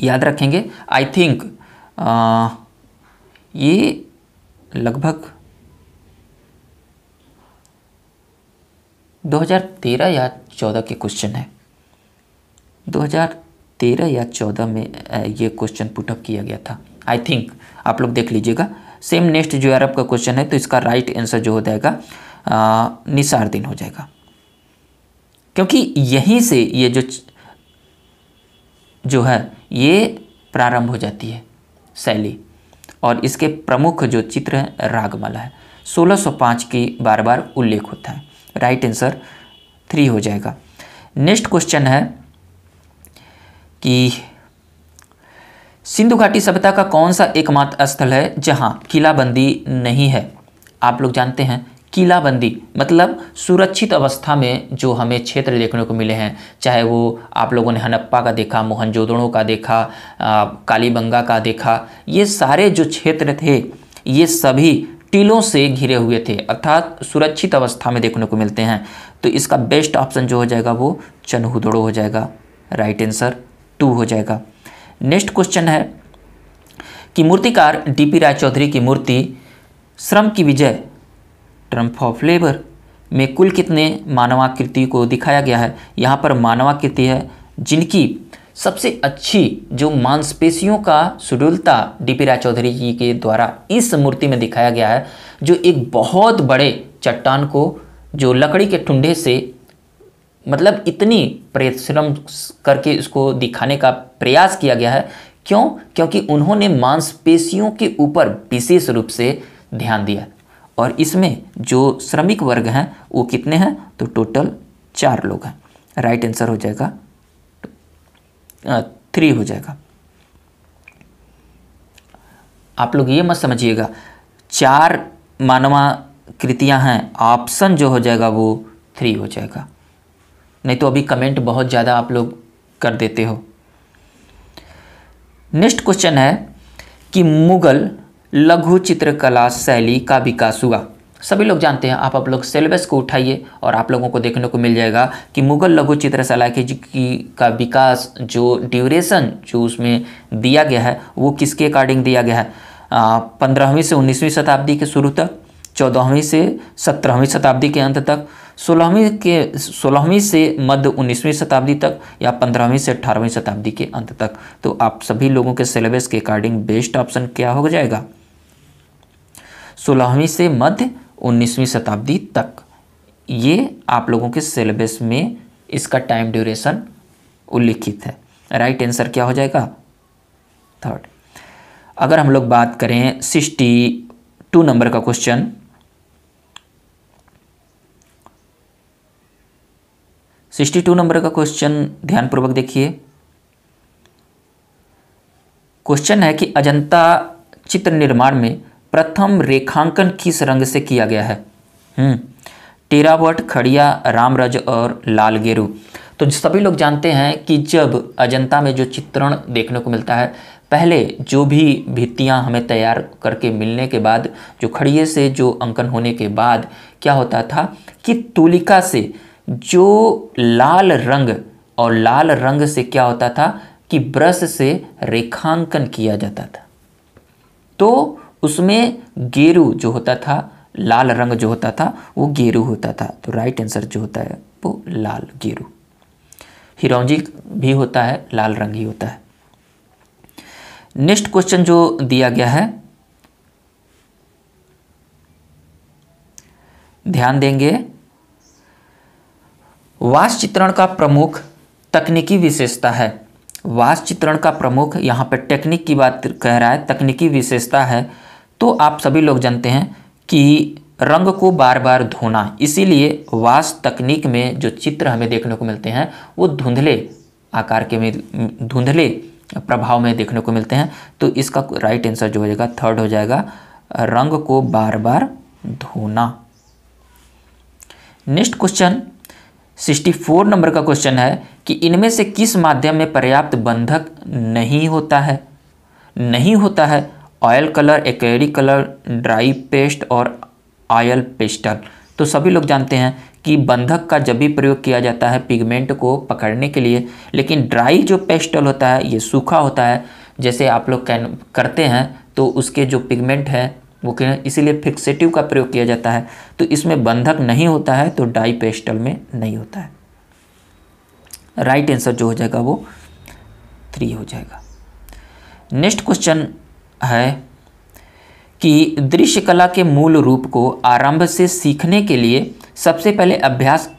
याद रखेंगे आई थिंक ये लगभग 2013 या 14 के क्वेश्चन है 2013 या 14 में ये क्वेश्चन पुटअप किया गया था आई थिंक आप लोग देख लीजिएगा सेम नेक्स्ट जो है आपका क्वेश्चन है तो इसका राइट आंसर जो हो जाएगा निसारदीन हो जाएगा क्योंकि यहीं से ये जो जो है ये प्रारंभ हो जाती है शैली और इसके प्रमुख जो चित्र हैं रागमाला है 1605 की बार बार उल्लेख होता है राइट आंसर थ्री हो जाएगा नेक्स्ट क्वेश्चन है कि सिंधु घाटी सभ्यता का कौन सा एकमात्र स्थल है जहाँ किलाबंदी नहीं है आप लोग जानते हैं किलाबंदी मतलब सुरक्षित अवस्था में जो हमें क्षेत्र देखने को मिले हैं चाहे वो आप लोगों ने हनप्पा का देखा मोहनजोदड़ों का देखा कालीबंगा का देखा ये सारे जो क्षेत्र थे ये सभी टीलों से घिरे हुए थे अर्थात सुरक्षित अवस्था में देखने को मिलते हैं तो इसका बेस्ट ऑप्शन जो हो जाएगा वो चनहुदड़ो हो जाएगा राइट आंसर टू हो जाएगा नेक्स्ट क्वेश्चन है कि मूर्तिकार डीपी राय चौधरी की मूर्ति श्रम की विजय ट्रम्प ऑफ लेबर में कुल कितने मानवाकृति को दिखाया गया है यहाँ पर मानवाकृति है जिनकी सबसे अच्छी जो मांसपेशियों का सुडुलता डीपी राय चौधरी जी के द्वारा इस मूर्ति में दिखाया गया है जो एक बहुत बड़े चट्टान को जो लकड़ी के ठुंडे से मतलब इतनी परिश्रम करके इसको दिखाने का प्रयास किया गया है क्यों क्योंकि उन्होंने मांसपेशियों के ऊपर विशेष रूप से ध्यान दिया और इसमें जो श्रमिक वर्ग हैं वो कितने हैं तो टोटल चार लोग हैं राइट आंसर हो जाएगा थ्री हो जाएगा आप लोग ये मत समझिएगा चार मानवा कृतियाँ हैं ऑप्शन जो हो जाएगा वो थ्री हो जाएगा नहीं तो अभी कमेंट बहुत ज़्यादा आप लोग कर देते हो नेक्स्ट क्वेश्चन है कि मुग़ल लघु चित्रकला शैली का विकास हुआ सभी लोग जानते हैं आप आप लोग सिलेबस को उठाइए और आप लोगों को देखने को मिल जाएगा कि मुग़ल लघु चित्रकला की, की का विकास जो ड्यूरेशन जो उसमें दिया गया है वो किसके अकॉर्डिंग दिया गया है पंद्रहवीं से उन्नीसवीं शताब्दी के शुरू तक चौदहवीं से सत्रहवीं शताब्दी के अंत तक सोलहवीं के सोलहवीं से मध्य उन्नीसवीं शताब्दी तक या पंद्रहवीं से अठारहवीं शताब्दी के अंत तक तो आप सभी लोगों के सिलेबस के अकॉर्डिंग बेस्ट ऑप्शन क्या हो जाएगा सोलहवीं से मध्य उन्नीसवीं शताब्दी तक ये आप लोगों के सिलेबस में इसका टाइम ड्यूरेशन उल्लिखित है राइट आंसर क्या हो जाएगा थर्ड अगर हम लोग बात करें सिक्सटी टू नंबर का क्वेश्चन सिक्सटी टू नंबर का क्वेश्चन ध्यानपूर्वक देखिए क्वेश्चन है कि अजंता चित्र निर्माण में प्रथम रेखांकन किस रंग से किया गया है हम्म, टेरावट खड़िया रामरज और लाल गेरू तो सभी लोग जानते हैं कि जब अजंता में जो चित्रण देखने को मिलता है पहले जो भी भित्तियाँ हमें तैयार करके मिलने के बाद जो खड़िए से जो अंकन होने के बाद क्या होता था कि तुलिका से जो लाल रंग और लाल रंग से क्या होता था कि ब्रश से रेखांकन किया जाता था तो उसमें गेरू जो होता था लाल रंग जो होता था वो गेरू होता था तो राइट आंसर जो होता है वो लाल गेरू हिरौजी भी होता है लाल रंग ही होता है नेक्स्ट क्वेश्चन जो दिया गया है ध्यान देंगे वास चित्रण का प्रमुख तकनीकी विशेषता है वास चित्रण का प्रमुख यहाँ पर टेक्निक की बात कह रहा है तकनीकी विशेषता है तो आप सभी लोग जानते हैं कि रंग को बार बार धोना इसीलिए वास तकनीक में जो चित्र हमें देखने को मिलते हैं वो धुंधले आकार के में धुंधले प्रभाव में देखने को मिलते हैं तो इसका राइट आंसर जो हो जाएगा थर्ड हो जाएगा रंग को बार बार धोना next question sixty four number का क्वेश्चन है कि इनमें से किस माध्यम में पर्याप्त बंधक नहीं होता है नहीं होता है oil colour acrylic colour dry paste और ऑयल पेस्टल तो सभी लोग जानते हैं कि बंधक का जब भी प्रयोग किया जाता है पिगमेंट को पकड़ने के लिए लेकिन ड्राई जो पेस्टल होता है ये सूखा होता है जैसे आप लोग करते हैं तो उसके जो पिगमेंट है वो इसीलिए फिक्सेटिव का प्रयोग किया जाता है तो इसमें बंधक नहीं होता है तो पेस्टल में नहीं होता है राइट right आंसर जो हो जाएगा वो थ्री हो जाएगा नेक्स्ट क्वेश्चन है कि दृश्य कला के मूल रूप को आरंभ से सीखने के लिए सबसे पहले अभ्यास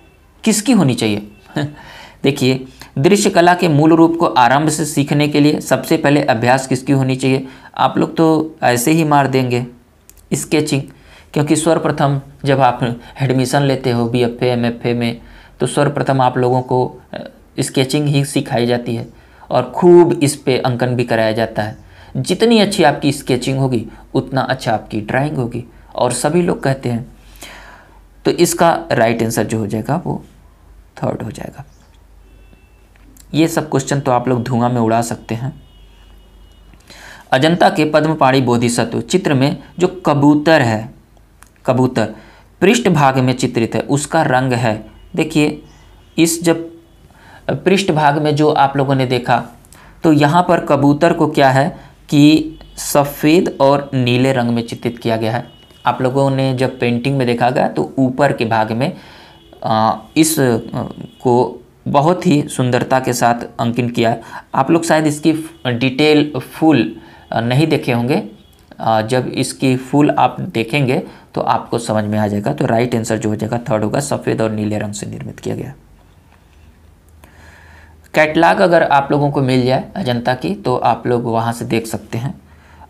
किसकी होनी चाहिए *laughs* देखिए दृश्य कला के मूल रूप को आरंभ से सीखने के लिए सबसे पहले अभ्यास किसकी होनी चाहिए आप लोग तो ऐसे ही मार देंगे स्केचिंग क्योंकि सर्वप्रथम जब आप एडमिशन लेते हो B F M F A में तो सर्वप्रथम आप लोगों को स्केचिंग ही सिखाई जाती है और खूब इस पर अंकन भी कराया जाता है जितनी अच्छी आपकी स्केचिंग होगी उतना अच्छा आपकी ड्राइंग होगी और सभी लोग कहते हैं तो इसका राइट आंसर जो हो जाएगा वो थर्ड हो जाएगा ये सब क्वेश्चन तो आप लोग धुआं में उड़ा सकते हैं अजंता के पद्मपाणी बोधिसत्व चित्र में जो कबूतर है कबूतर पृष्ठ भाग में चित्रित है उसका रंग है देखिए इस जब पृष्ठ भाग में जो आप लोगों ने देखा तो यहाँ पर कबूतर को क्या है कि सफ़ेद और नीले रंग में चित्रित किया गया है आप लोगों ने जब पेंटिंग में देखा गया तो ऊपर के भाग में इस को बहुत ही सुंदरता के साथ अंकित किया है आप लोग शायद इसकी डिटेल फुल नहीं देखे होंगे जब इसकी फुल आप देखेंगे तो आपको समझ में आ जाएगा तो राइट आंसर जो हो जाएगा थर्ड होगा सफ़ेद और नीले रंग से निर्मित किया गया कैटलाग अगर आप लोगों को मिल जाए अजंता की तो आप लोग वहाँ से देख सकते हैं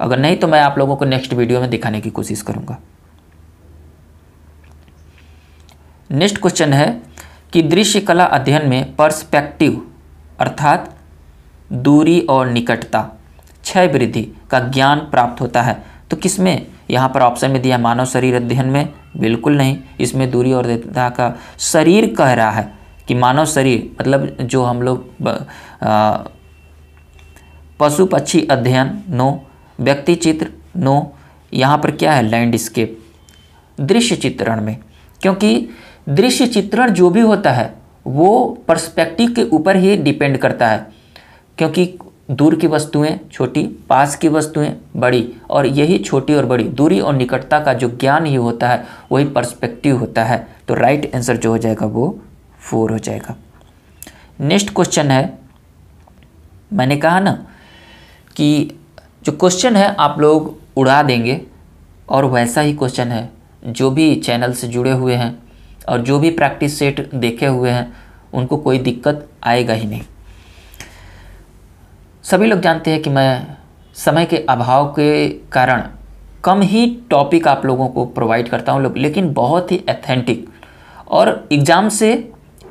अगर नहीं तो मैं आप लोगों को नेक्स्ट वीडियो में दिखाने की कोशिश करूँगा नेक्स्ट क्वेश्चन है कि दृश्य कला अध्ययन में पर्सपेक्टिव अर्थात दूरी और निकटता क्षय वृद्धि का ज्ञान प्राप्त होता है तो किस में यहाँ पर ऑप्शन में दिया मानव शरीर अध्ययन में बिल्कुल नहीं इसमें दूरी और देवता का शरीर कह रहा है कि मानव शरीर मतलब जो हम लोग पशु पक्षी अध्ययन नो व्यक्ति चित्र नो यहाँ पर क्या है लैंडस्केप दृश्य चित्रण में क्योंकि दृश्य चित्रण जो भी होता है वो पर्सपेक्टिव के ऊपर ही डिपेंड करता है क्योंकि दूर की वस्तुएं छोटी पास की वस्तुएं बड़ी और यही छोटी और बड़ी दूरी और निकटता का जो ज्ञान ही होता है वही पर्सपेक्टिव होता है तो राइट आंसर जो हो जाएगा वो फोर हो जाएगा नेक्स्ट क्वेश्चन है मैंने कहा ना कि जो क्वेश्चन है आप लोग उड़ा देंगे और वैसा ही क्वेश्चन है जो भी चैनल से जुड़े हुए हैं और जो भी प्रैक्टिस सेट देखे हुए हैं उनको कोई दिक्कत आएगा ही नहीं सभी लोग जानते हैं कि मैं समय के अभाव के कारण कम ही टॉपिक आप लोगों को प्रोवाइड करता हूँ लोग लेकिन बहुत ही एथेंटिक और एग्ज़ाम से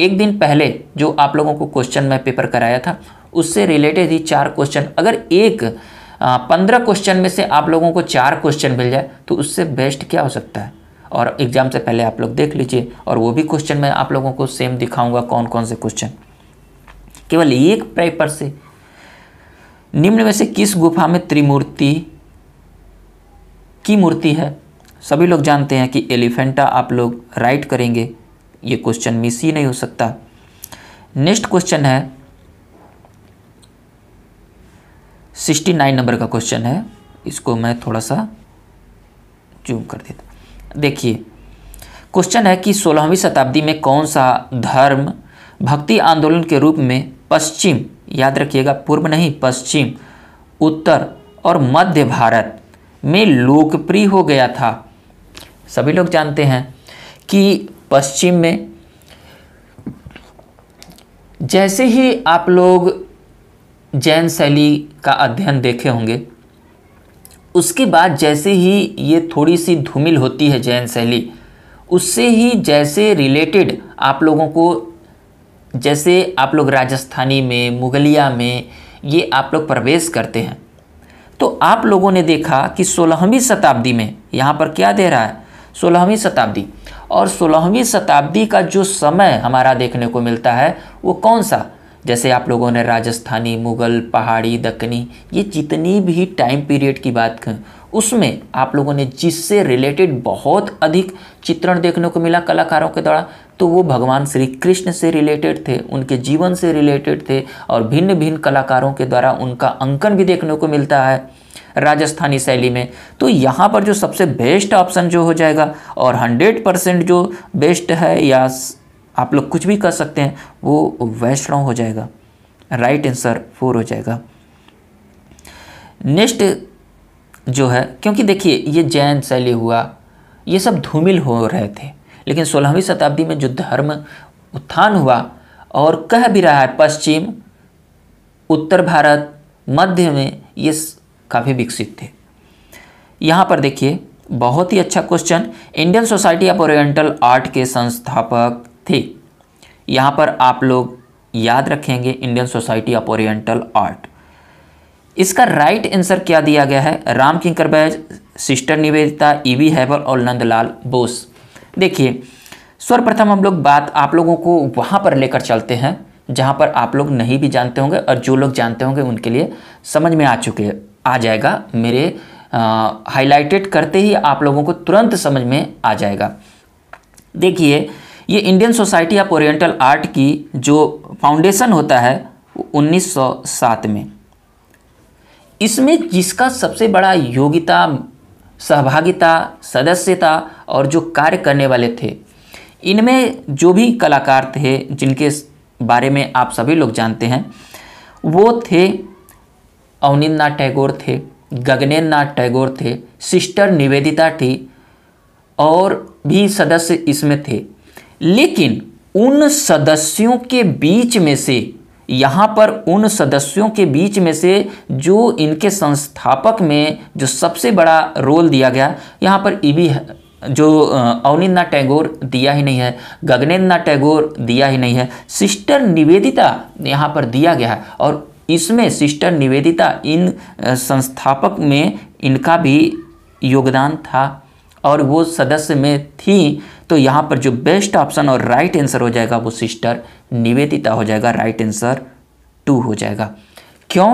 एक दिन पहले जो आप लोगों को क्वेश्चन मैं पेपर कराया था उससे रिलेटेड ही चार क्वेश्चन अगर एक पंद्रह क्वेश्चन में से आप लोगों को चार क्वेश्चन मिल जाए तो उससे बेस्ट क्या हो सकता है और एग्ज़ाम से पहले आप लोग देख लीजिए और वो भी क्वेश्चन मैं आप लोगों को सेम दिखाऊंगा कौन कौन से क्वेश्चन केवल एक पेपर से निम्न में से किस गुफा में त्रिमूर्ति की मूर्ति है सभी लोग जानते हैं कि एलिफेंटा आप लोग राइट करेंगे ये क्वेश्चन मिस ही नहीं हो सकता नेक्स्ट क्वेश्चन है सिक्सटी नाइन नंबर का क्वेश्चन है इसको मैं थोड़ा सा जूम कर देता देखिए क्वेश्चन है कि सोलहवीं शताब्दी में कौन सा धर्म भक्ति आंदोलन के रूप में पश्चिम याद रखिएगा पूर्व नहीं पश्चिम उत्तर और मध्य भारत में लोकप्रिय हो गया था सभी लोग जानते हैं कि पश्चिम में जैसे ही आप लोग जैन शैली का अध्ययन देखे होंगे उसके बाद जैसे ही ये थोड़ी सी धूमिल होती है जैन शैली उससे ही जैसे रिलेटेड आप लोगों को जैसे आप लोग राजस्थानी में मुगलिया में ये आप लोग प्रवेश करते हैं तो आप लोगों ने देखा कि सोलहवीं शताब्दी में यहाँ पर क्या दे रहा है सोलहवीं शताब्दी और सोलहवीं शताब्दी का जो समय हमारा देखने को मिलता है वो कौन सा जैसे आप लोगों ने राजस्थानी मुगल पहाड़ी दक्कनी ये जितनी भी टाइम पीरियड की बात करें उसमें आप लोगों ने जिससे रिलेटेड बहुत अधिक चित्रण देखने को मिला कलाकारों के द्वारा तो वो भगवान श्री कृष्ण से रिलेटेड थे उनके जीवन से रिलेटेड थे और भिन्न भिन्न कलाकारों के द्वारा उनका अंकन भी देखने को मिलता है राजस्थानी शैली में तो यहाँ पर जो सबसे बेस्ट ऑप्शन जो हो जाएगा और हंड्रेड परसेंट जो बेस्ट है या आप लोग कुछ भी कर सकते हैं वो वैष्णव हो जाएगा राइट आंसर फोर हो जाएगा नेक्स्ट जो है क्योंकि देखिए ये जैन शैली हुआ ये सब धूमिल हो रहे थे लेकिन सोलहवीं शताब्दी में जो धर्म उत्थान हुआ और कह भी रहा है पश्चिम उत्तर भारत मध्य में ये काफ़ी विकसित थे यहाँ पर देखिए बहुत ही अच्छा question Indian society of oriental art के संस्थापक थे यहाँ पर आप लोग याद रखेंगे Indian society of oriental art इसका राइट आंसर क्या दिया गया है Ram Kinkar Baij sister Nivedita E V Havell और नंदलाल बोस देखिए सर्वप्रथम हम लोग बात आप लोगों को वहाँ पर लेकर चलते हैं जहाँ पर आप लोग नहीं भी जानते होंगे और जो लोग जानते होंगे उनके लिए समझ में आ चुके आ जाएगा मेरे हाईलाइटेड करते ही आप लोगों को तुरंत समझ में आ जाएगा देखिए ये Indian society of oriental art की जो फाउंडेशन होता है 1907 में इसमें जिसका सबसे बड़ा योग्यता सहभागिता सदस्यता और जो कार्य करने वाले थे इनमें जो भी कलाकार थे जिनके बारे में आप सभी लोग जानते हैं वो थे अवनिंद नाथ टैगोर थे गगनेन्द्र नाथ टैगोर थे सिस्टर निवेदिता थी और भी सदस्य इसमें थे लेकिन उन सदस्यों के बीच में से यहाँ पर उन सदस्यों के बीच में से जो इनके संस्थापक में जो सबसे बड़ा रोल दिया गया यहाँ पर ईवी जो अवनिंद नाथ टैगोर दिया ही नहीं है गगनेन्द्रनाथ नाथ टैगोर दिया ही नहीं है सिस्टर निवेदिता यहाँ पर दिया गया है और इसमें सिस्टर निवेदिता इन संस्थापक में इनका भी योगदान था और वो सदस्य में थी तो यहाँ पर जो बेस्ट ऑप्शन और राइट आंसर हो जाएगा वो सिस्टर निवेदिता हो जाएगा राइट आंसर टू हो जाएगा क्यों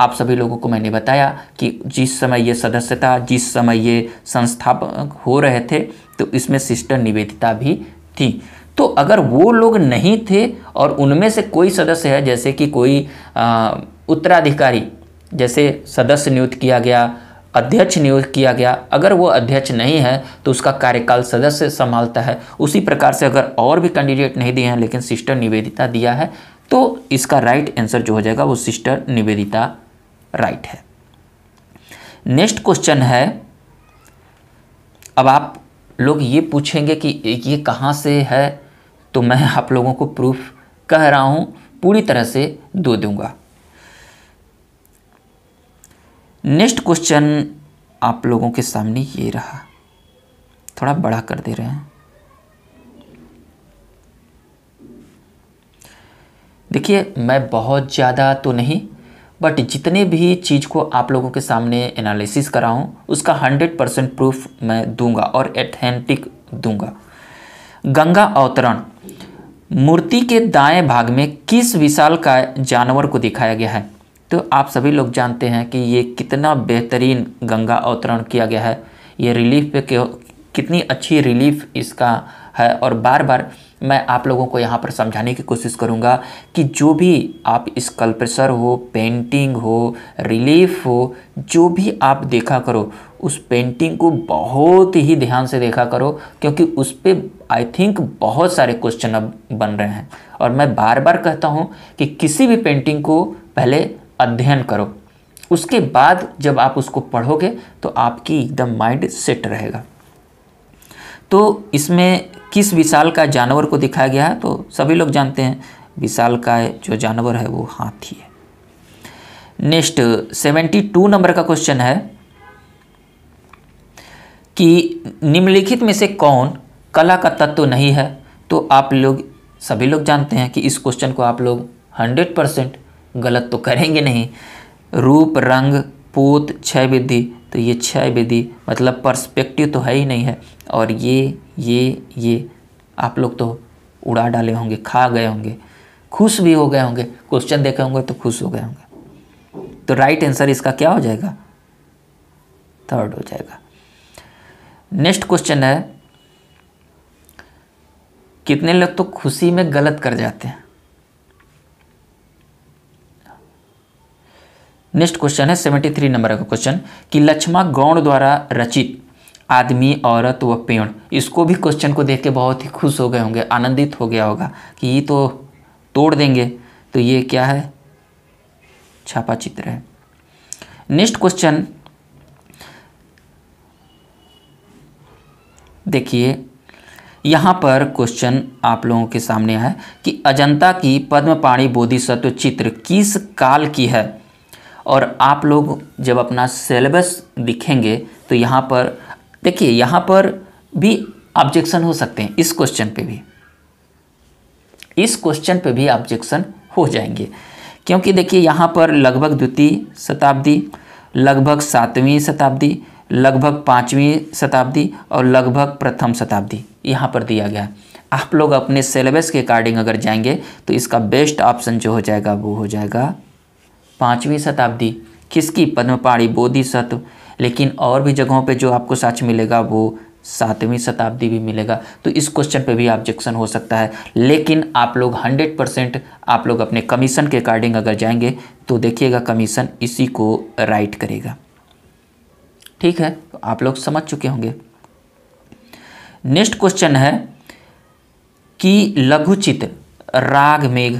आप सभी लोगों को मैंने बताया कि जिस समय ये सदस्यता जिस समय ये संस्थापक हो रहे थे तो इसमें सिस्टर निवेदिता भी थी तो अगर वो लोग नहीं थे और उनमें से कोई सदस्य है जैसे कि कोई उत्तराधिकारी जैसे सदस्य नियुक्त किया गया अध्यक्ष नियुक्त किया गया अगर वो अध्यक्ष नहीं है तो उसका कार्यकाल सदस्य संभालता है उसी प्रकार से अगर और भी कैंडिडेट नहीं दिए हैं लेकिन सिस्टर निवेदिता दिया है तो इसका राइट आंसर जो हो जाएगा वो सिस्टर निवेदिता राइट है नेक्स्ट क्वेश्चन है अब आप लोग ये पूछेंगे कि ये कहाँ से है तो मैं आप लोगों को प्रूफ कह रहा हूँ पूरी तरह से दो दूंगा नेक्स्ट क्वेश्चन आप लोगों के सामने ये रहा थोड़ा बड़ा कर दे रहे हैं देखिए मैं बहुत ज़्यादा तो नहीं बट जितने भी चीज़ को आप लोगों के सामने एनालिसिस करा हूँ उसका हंड्रेड परसेंट प्रूफ मैं दूंगा और एथेंटिक दूंगा गंगा अवतरण मूर्ति के दाएं भाग में किस विशाल का जानवर को दिखाया गया है तो आप सभी लोग जानते हैं कि ये कितना बेहतरीन गंगा अवतरण किया गया है ये रिलीफ पे कितनी अच्छी रिलीफ इसका है और बार बार मैं आप लोगों को यहाँ पर समझाने की कोशिश करूँगा कि जो भी आप स्कल्पचर हो पेंटिंग हो रिलीफ हो जो भी आप देखा करो उस पेंटिंग को बहुत ही ध्यान से देखा करो क्योंकि उस पर आई थिंक बहुत सारे क्वेश्चन अब बन रहे हैं और मैं बार बार कहता हूँ कि किसी भी पेंटिंग को पहले अध्ययन करो उसके बाद जब आप उसको पढ़ोगे तो आपकी एकदम माइंड सेट रहेगा तो इसमें किस विशाल का जानवर को दिखाया गया है तो सभी लोग जानते हैं विशाल का जो जानवर है वो हाथी है नेक्स्ट सेवेंटी टू नंबर का क्वेश्चन है कि निम्नलिखित में से कौन कला का तत्व नहीं है तो आप लोग सभी लोग जानते हैं कि इस क्वेश्चन को आप लोग हंड्रेड परसेंट गलत तो करेंगे नहीं रूप रंग पोत क्षय विधि तो ये क्षय विधि मतलब पर्सपेक्टिव तो है ही नहीं है और ये ये ये आप लोग तो उड़ा डाले होंगे खा गए होंगे खुश भी हो गए होंगे क्वेश्चन देखे होंगे तो खुश हो गए होंगे तो राइट आंसर इसका क्या हो जाएगा थर्ड हो जाएगा नेक्स्ट क्वेश्चन है कितने लोग तो खुशी में गलत कर जाते हैं नेक्स्ट क्वेश्चन है सेवेंटी थ्री नंबर का क्वेश्चन कि लक्ष्मा गौण द्वारा रचित आदमी औरत व पेड़ इसको भी क्वेश्चन को देख के बहुत ही खुश हो गए होंगे आनंदित हो गया होगा कि ये तो तोड़ देंगे तो ये क्या है छापा चित्र है नेक्स्ट क्वेश्चन देखिए यहाँ पर क्वेश्चन आप लोगों के सामने है कि अजंता की पद्मपाणी बोधिसत्व चित्र किस काल की है और आप लोग जब अपना सिलेबस दिखेंगे तो यहाँ पर देखिए यहाँ पर भी ऑब्जेक्शन हो सकते हैं इस क्वेश्चन पे भी इस क्वेश्चन पे भी ऑब्जेक्शन हो जाएंगे क्योंकि देखिए यहाँ पर लगभग द्वितीय शताब्दी लगभग सातवीं शताब्दी लगभग पाँचवीं शताब्दी और लगभग प्रथम शताब्दी यहाँ पर दिया गया आप लोग अपने सिलेबस के अकॉर्डिंग अगर जाएंगे तो इसका बेस्ट ऑप्शन जो हो जाएगा वो हो जाएगा पाँचवीं शताब्दी किसकी पद्मपाड़ी बोधिसत्व लेकिन और भी जगहों पे जो आपको साक्ष मिलेगा वो सातवीं शताब्दी भी मिलेगा तो इस क्वेश्चन पे भी ऑब्जेक्शन हो सकता है लेकिन आप लोग 100 परसेंट आप लोग अपने कमीशन के अकॉर्डिंग अगर जाएंगे तो देखिएगा कमीशन इसी को राइट करेगा ठीक है तो आप लोग समझ चुके होंगे नेक्स्ट क्वेश्चन है कि लघु चित्र राग मेघ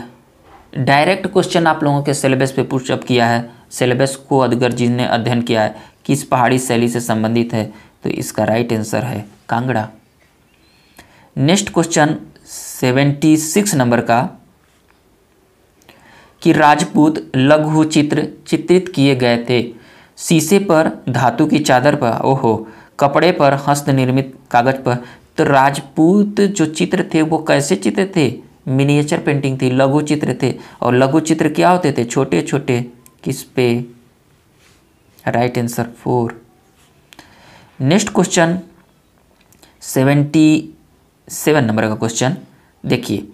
डायरेक्ट क्वेश्चन आप लोगों के सिलेबस पे पुशअप किया है सिलेबस को अदगर जी ने अध्ययन किया है किस पहाड़ी शैली से संबंधित है तो इसका राइट आंसर है Kangra next question seventy six number का कि राजपूत लघु चित्र चित्रित किए गए थे शीशे पर धातु की चादर पर ओहो कपड़े पर हस्त निर्मित कागज पर तो राजपूत जो चित्र थे वो कैसे चित्र थे मिनिएचर पेंटिंग थी लघु चित्र थे और लघु चित्र क्या होते थे छोटे छोटे किस पे right answer four next question seventy seven number का क्वेश्चन देखिए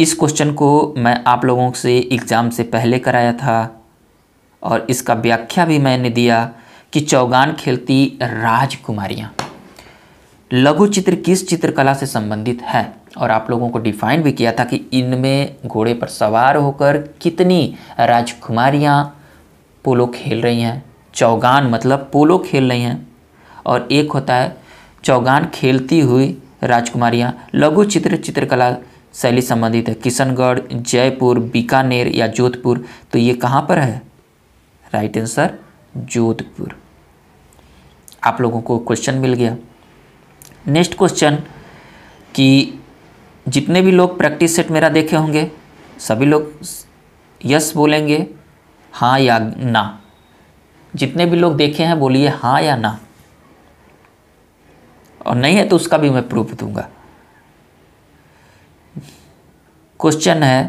इस क्वेश्चन को मैं आप लोगों से एग्ज़ाम से पहले कराया था और इसका व्याख्या भी मैंने दिया कि चौगान खेलती राजकुमारियाँ लघु चित्र किस चित्रकला से संबंधित है और आप लोगों को डिफाइन भी किया था कि इनमें घोड़े पर सवार होकर कितनी राजकुमारियाँ पोलो खेल रही हैं चौगान मतलब पोलो खेल रही हैं और एक होता है चौगान खेलती हुई राजकुमारियाँ लघु चित्र चित्रकला शैली संबंधित है किशनगढ़ जयपुर बीकानेर या जोधपुर तो ये कहाँ पर है राइट आंसर जोधपुर आप लोगों को क्वेश्चन मिल गया नेक्स्ट क्वेश्चन कि जितने भी लोग प्रैक्टिस सेट मेरा देखे होंगे सभी लोग यस बोलेंगे हाँ या ना जितने भी लोग देखे हैं बोलिए हाँ या ना और नहीं है तो उसका भी मैं प्रूफ दूंगा क्वेश्चन है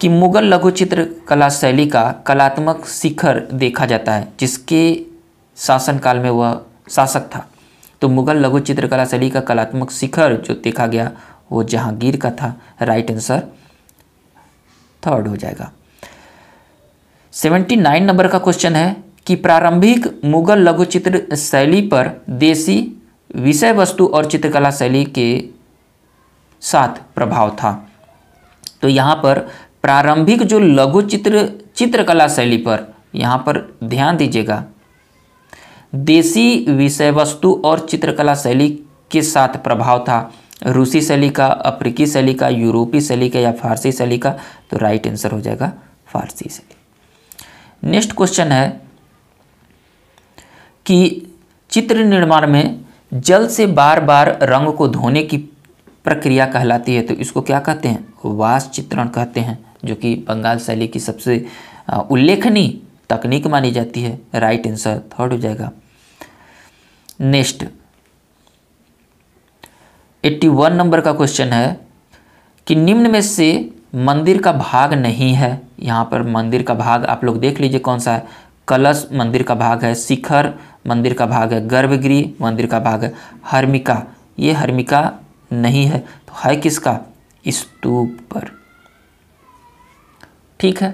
कि मुगल लघु चित्र कला शैली का कलात्मक शिखर देखा जाता है जिसके शासनकाल में वह शासक था तो मुगल लघु चित्रकला शैली का कलात्मक शिखर जो देखा गया वो जहांगीर का था राइट आंसर थर्ड हो जाएगा सेवेंटी नाइन नंबर का क्वेश्चन है कि प्रारंभिक मुगल लघु चित्र शैली पर देसी विषय वस्तु और चित्रकला शैली के साथ प्रभाव था तो यहाँ पर प्रारंभिक जो लघु चित्र चित्रकला शैली पर यहाँ पर ध्यान दीजिएगा देसी विषय वस्तु और चित्रकला शैली के साथ प्रभाव था रूसी सलीका अफ्रीकी सलीका यूरोपीय सलीका या फारसी सलीका तो राइट आंसर हो जाएगा फारसी सलीका नेक्स्ट क्वेश्चन है कि चित्र निर्माण में जल से बार बार रंग को धोने की प्रक्रिया कहलाती है तो इसको क्या कहते हैं वास चित्रण कहते हैं जो कि बंगाल शैली की सबसे उल्लेखनीय तकनीक मानी जाती है राइट आंसर थर्ड हो जाएगा नेक्स्ट एट्टी वन नंबर का क्वेश्चन है कि निम्न में से मंदिर का भाग नहीं है यहाँ पर मंदिर का भाग आप लोग देख लीजिए कौन सा है कलश मंदिर का भाग है शिखर मंदिर का भाग है गर्भगृह मंदिर का भाग है हर्मिका ये हर्मिका नहीं है तो है किसका स्तूप पर ठीक है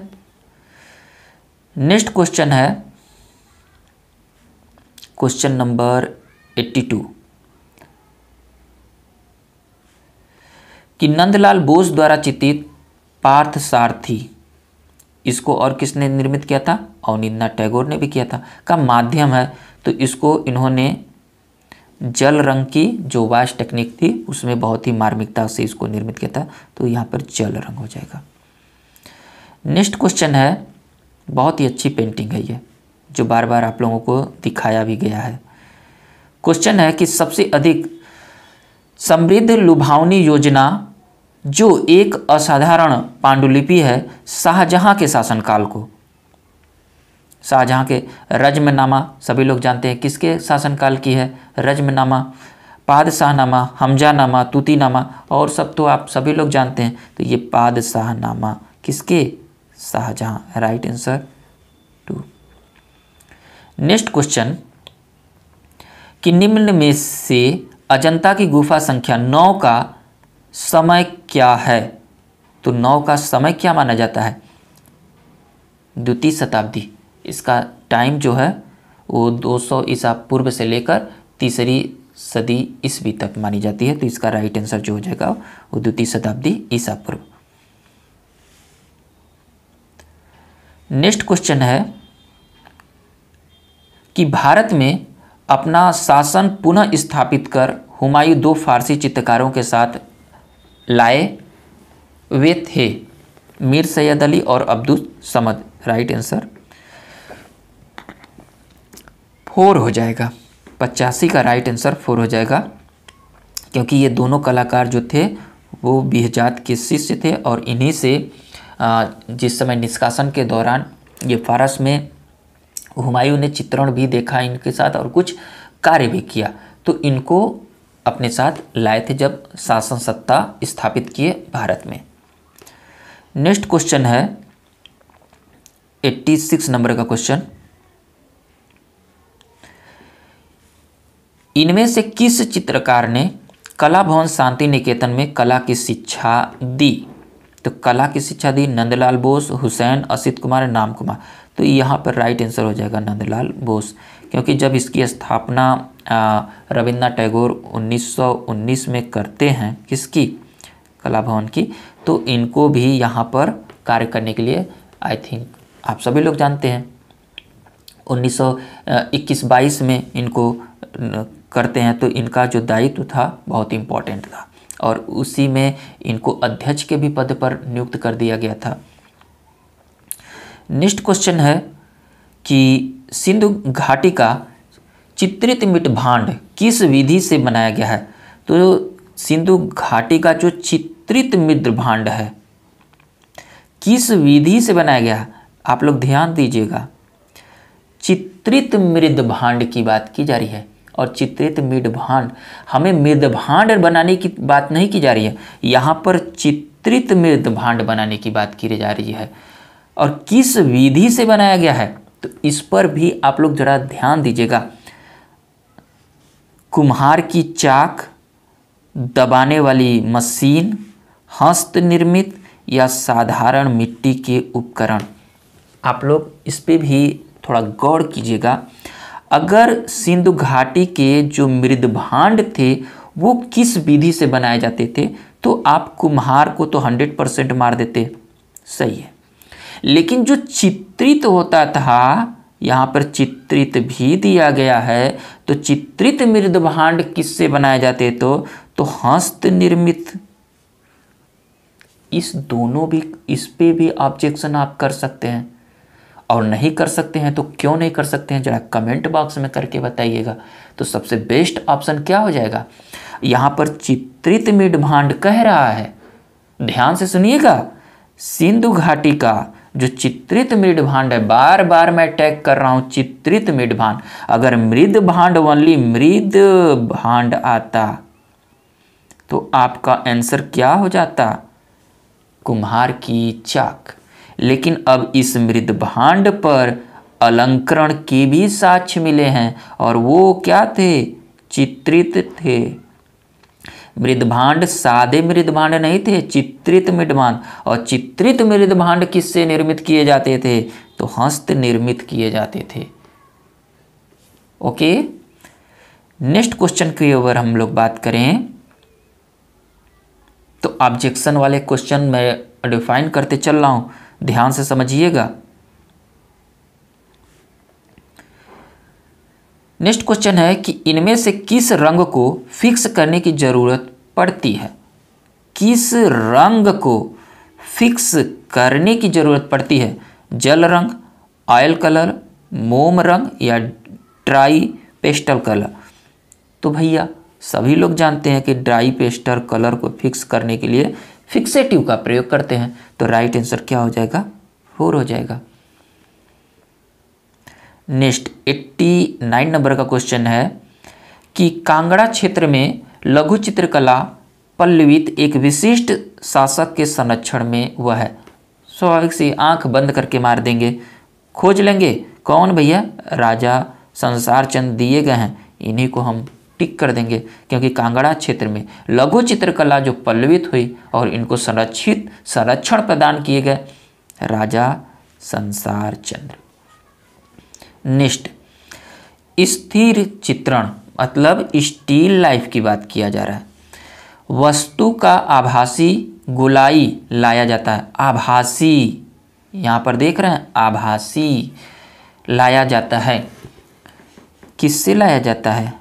नेक्स्ट क्वेश्चन है क्वेश्चन नंबर एट्टी टू कि नंदलाल बोस द्वारा चित्रित पार्थ सारथी इसको और किसने निर्मित किया था अवनिंदा टैगोर ने भी किया था का माध्यम है तो इसको इन्होंने जल रंग की जो वाश टेक्निक थी उसमें बहुत ही मार्मिकता से इसको निर्मित किया था तो यहाँ पर जल रंग हो जाएगा नेक्स्ट क्वेश्चन है बहुत ही अच्छी पेंटिंग है ये जो बार बार आप लोगों को दिखाया भी गया है क्वेश्चन है कि सबसे अधिक समृद्ध लुभावनी योजना जो एक असाधारण पांडुलिपि है शाहजहां के शासनकाल को शाहजहां के रजमनामा सभी लोग जानते हैं किसके शासनकाल की है रजमनामा पादशाहनामा हमजानामा तूतीनामा और सब तो आप सभी लोग जानते हैं तो ये पादशाहनामा किसके Shahjahan right answer two next question कि निम्न में से अजंता की गुफा संख्या नौ का समय क्या है तो नौ का समय क्या माना जाता है द्वितीय शताब्दी इसका टाइम जो है वो 200 ईसा पूर्व से लेकर तीसरी सदी ईस्वी तक मानी जाती है तो इसका राइट आंसर जो हो जाएगा वो द्वितीय शताब्दी ईसा पूर्व नेक्स्ट क्वेश्चन है कि भारत में अपना शासन पुनः स्थापित कर हुमायूं दो फारसी चित्रकारों के साथ लाए वे थे मीर सैयद अली और Abdul Samad right answer four हो जाएगा पचासी का राइट आंसर फोर हो जाएगा क्योंकि ये दोनों कलाकार जो थे वो बिहजात के शिष्य थे और इन्हीं से जिस समय निष्कासन के दौरान ये फारस में हुमायूं ने चित्रण भी देखा इनके साथ और कुछ कार्य भी किया तो इनको अपने साथ लाए थे जब शासन सत्ता स्थापित किए भारत में नेक्स्ट क्वेश्चन है 86 नंबर का क्वेश्चन इनमें से किस चित्रकार ने कला भवन शांति निकेतन में कला की शिक्षा दी तो कला की शिक्षा दी नंदलाल बोस हुसैन असित कुमार नाम कुमार तो यहाँ पर राइट आंसर हो जाएगा नंदलाल बोस क्योंकि जब इसकी स्थापना रविन्द्रनाथ टैगोर 1919 में करते हैं किसकी कला भवन की तो इनको भी यहाँ पर कार्य करने के लिए आई थिंक आप सभी लोग जानते हैं 1921-22 में इनको करते हैं तो इनका जो दायित्व था बहुत इम्पोर्टेंट था और उसी में इनको अध्यक्ष के भी पद पर नियुक्त कर दिया गया था नेक्स्ट क्वेश्चन है कि सिंधु घाटी का चित्रित मिट भांड किस विधि से बनाया गया है तो सिंधु घाटी का जो चित्रित मित्र भांड है किस विधि से बनाया गया आप लोग ध्यान दीजिएगा चित्रित मृद भांड की बात की जा रही है और चित्रित मृद भांड हमें मृद भांड बनाने की बात नहीं की जा रही है यहाँ पर चित्रित मृद भांड बनाने की बात की जा रही है और किस विधि से बनाया गया है तो इस पर भी आप लोग जरा ध्यान दीजिएगा कुम्हार की चाक दबाने वाली मशीन हस्त निर्मित या साधारण मिट्टी के उपकरण आप लोग इस पे भी थोड़ा गौर कीजिएगा अगर सिंधु घाटी के जो मृदभांड थे वो किस विधि से बनाए जाते थे तो आप कुम्हार को तो हंड्रेड परसेंट मार देते सही है लेकिन जो चित्रित होता था यहाँ पर चित्रित भी दिया गया है तो चित्रित मृद भांड किससे बनाए जाते तो तो हस्त निर्मित इस दोनों भी इस पे भी ऑब्जेक्शन आप कर सकते हैं और नहीं कर सकते हैं तो क्यों नहीं कर सकते हैं जरा कमेंट बॉक्स में करके बताइएगा तो सबसे बेस्ट ऑप्शन क्या हो जाएगा यहाँ पर चित्रित मृद भांड कह रहा है ध्यान से सुनिएगा सिंधु घाटी का जो चित्रित मृद भांड है बार बार मैं टैग कर रहा हूँ चित्रित मृद भांड अगर मृद भांड ओनली मृद भांड आता तो आपका आंसर क्या हो जाता कुम्हार की चाक लेकिन अब इस मृद भांड पर अलंकरण के भी साक्ष्य मिले हैं और वो क्या थे चित्रित थे मृदभांड सादे मृदभांड नहीं थे चित्रित मृदभांड और चित्रित मृदभांड किससे निर्मित किए जाते थे तो हस्त निर्मित किए जाते थे ओके नेक्स्ट क्वेश्चन के ऊपर हम लोग बात करें तो ऑब्जेक्शन वाले क्वेश्चन मैं डिफाइन करते चल रहा हूं ध्यान से समझिएगा नेक्स्ट क्वेश्चन है कि इनमें से किस रंग को फिक्स करने की ज़रूरत पड़ती है किस रंग को फिक्स करने की ज़रूरत पड़ती है जल रंग ऑयल कलर मोम रंग या ड्राई पेस्टल कलर तो भैया सभी लोग जानते हैं कि ड्राई पेस्टल कलर को फिक्स करने के लिए फिक्सेटिव का प्रयोग करते हैं तो राइट आंसर क्या हो जाएगा फोर हो जाएगा नेक्स्ट एट्टी नाइन नंबर का क्वेश्चन है कि कांगड़ा क्षेत्र में लघु चित्रकला पल्लवित एक विशिष्ट शासक के संरक्षण में वह है स्वाभाविक से आंख बंद करके मार देंगे खोज लेंगे कौन भैया राजा संसार चंद दिए गए हैं इन्हीं को हम टिक कर देंगे क्योंकि कांगड़ा क्षेत्र में लघु चित्रकला जो पल्लवित हुई और इनको संरक्षित संरक्षण प्रदान किए गए राजा संसार चंद्र निष्ठ स्थिर चित्रण मतलब स्टील लाइफ की बात किया जा रहा है वस्तु का आभासी गुलाई लाया जाता है आभासी यहाँ पर देख रहे हैं आभासी लाया जाता है किससे लाया जाता है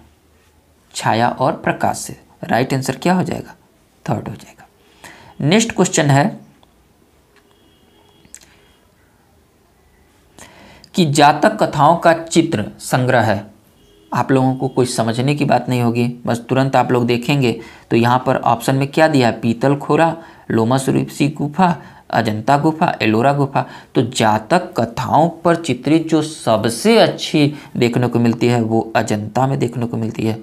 छाया और प्रकाश से राइट आंसर क्या हो जाएगा थर्ड हो जाएगा नेक्स्ट क्वेश्चन है कि जातक कथाओं का चित्र संग्रह है आप लोगों को कोई समझने की बात नहीं होगी बस तुरंत आप लोग देखेंगे तो यहाँ पर ऑप्शन में क्या दिया है पीतल खोरा लोमा सुरूपसी गुफा अजंता गुफा एलोरा गुफा तो जातक कथाओं पर चित्रित जो सबसे अच्छी देखने को मिलती है वो अजंता में देखने को मिलती है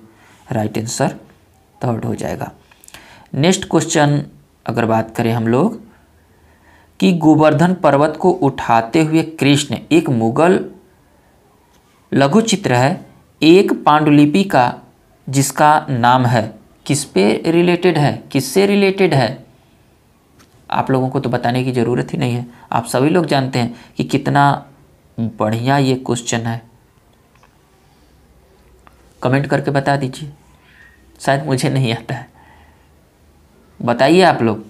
राइट आंसर थर्ड हो जाएगा नेक्स्ट क्वेश्चन अगर बात करें हम लोग कि गोवर्धन पर्वत को उठाते हुए कृष्ण एक मुगल लघु चित्र है एक पांडुलिपि का जिसका नाम है किस पे रिलेटेड है किससे रिलेटेड है आप लोगों को तो बताने की ज़रूरत ही नहीं है आप सभी लोग जानते हैं कि कितना बढ़िया ये क्वेश्चन है कमेंट करके बता दीजिए शायद मुझे नहीं आता है बताइए आप लोग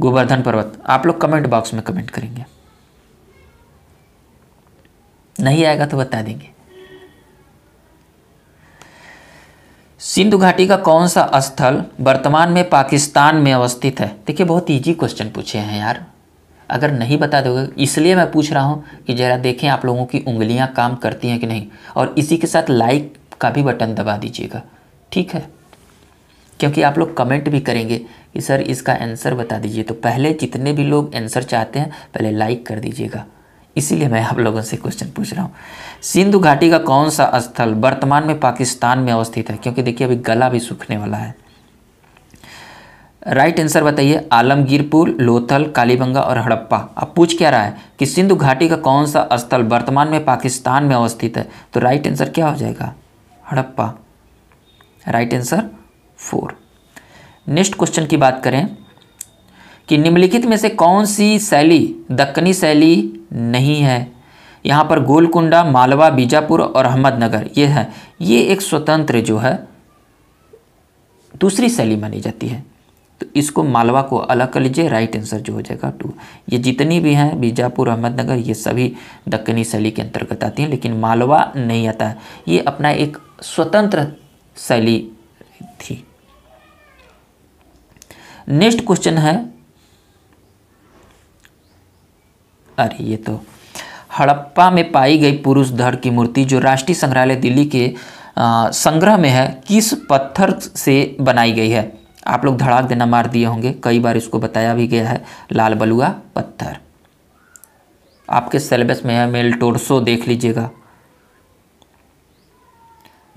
गोवर्धन पर्वत आप लोग कमेंट बॉक्स में कमेंट करेंगे नहीं आएगा तो बता देंगे सिंधु घाटी का कौन सा स्थल वर्तमान में पाकिस्तान में अवस्थित है देखिए बहुत इजी क्वेश्चन पूछे हैं यार अगर नहीं बता दोगे इसलिए मैं पूछ रहा हूँ कि ज़रा देखें आप लोगों की उंगलियाँ काम करती हैं कि नहीं और इसी के साथ लाइक का भी बटन दबा दीजिएगा ठीक है क्योंकि आप लोग कमेंट भी करेंगे कि सर इसका आंसर बता दीजिए तो पहले जितने भी लोग आंसर चाहते हैं पहले लाइक कर दीजिएगा इसीलिए मैं आप लोगों से क्वेश्चन पूछ रहा हूँ सिंधु घाटी का कौन सा स्थल वर्तमान में पाकिस्तान में अवस्थित है क्योंकि देखिए अभी गला भी सूखने वाला है राइट आंसर बताइए आलमगीरपुर लोथल कालीबंगा और हड़प्पा अब पूछ क्या रहा है कि सिंधु घाटी का कौन सा स्थल वर्तमान में पाकिस्तान में अवस्थित है तो राइट आंसर क्या हो जाएगा Harappa right answer four next question की बात करें कि निम्नलिखित में से कौन सी शैली दक्कनी शैली नहीं है यहाँ पर गोलकुंडा मालवा बीजापुर और अहमदनगर ये है ये एक स्वतंत्र जो है दूसरी शैली मानी जाती है तो इसको मालवा को अलग कर लीजिए राइट आंसर जो हो जाएगा टू ये जितनी भी हैं बीजापुर अहमदनगर ये सभी दक्कनी शैली के अंतर्गत आती हैं लेकिन मालवा नहीं आता है ये अपना एक स्वतंत्र शैली थी नेक्स्ट क्वेश्चन है अरे ये तो हड़प्पा में पाई गई पुरुष धड़ की मूर्ति जो राष्ट्रीय संग्रहालय दिल्ली के संग्रह में है किस पत्थर से बनाई गई है आप लोग धड़ाक देना मार दिए होंगे कई बार इसको बताया भी गया है लाल बलुआ पत्थर आपके सिलेबस में है मेल टोरसो देख लीजिएगा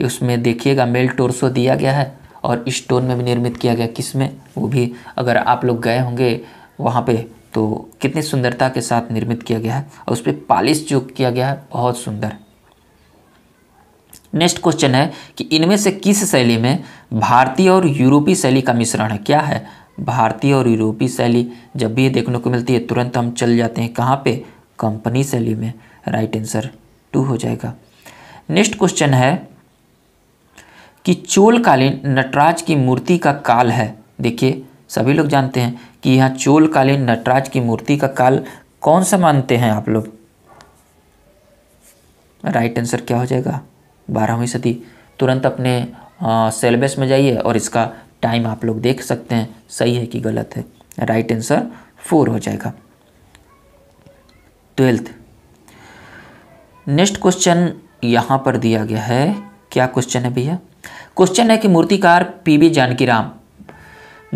उसमें देखिएगा मेल टोरसो दिया गया है और स्टोन में भी निर्मित किया गया किस में वो भी अगर आप लोग गए होंगे वहाँ पे तो कितनी सुंदरता के साथ निर्मित किया गया है और उस पर पालिश जो किया गया है बहुत सुंदर नेक्स्ट क्वेश्चन है कि इनमें से किस शैली में भारतीय और यूरोपीय शैली का मिश्रण है क्या है भारतीय और यूरोपीय शैली जब भी ये देखने को मिलती है तुरंत हम चल जाते हैं कहाँ पे कंपनी शैली में राइट आंसर टू हो जाएगा नेक्स्ट क्वेश्चन है कि चोलकालीन नटराज की मूर्ति का काल है देखिए सभी लोग जानते हैं कि यहाँ चोलकालीन नटराज की मूर्ति का काल कौन सा मानते हैं आप लोग राइट आंसर क्या हो जाएगा बारहवीं सदी तुरंत अपने सेलेबस में जाइए और इसका टाइम आप लोग देख सकते हैं सही है कि गलत है राइट आंसर फोर हो जाएगा ट्वेल्थ नेक्स्ट क्वेश्चन यहाँ पर दिया गया है क्या क्वेश्चन है भैया क्वेश्चन है कि मूर्तिकार पी बी जानकी राम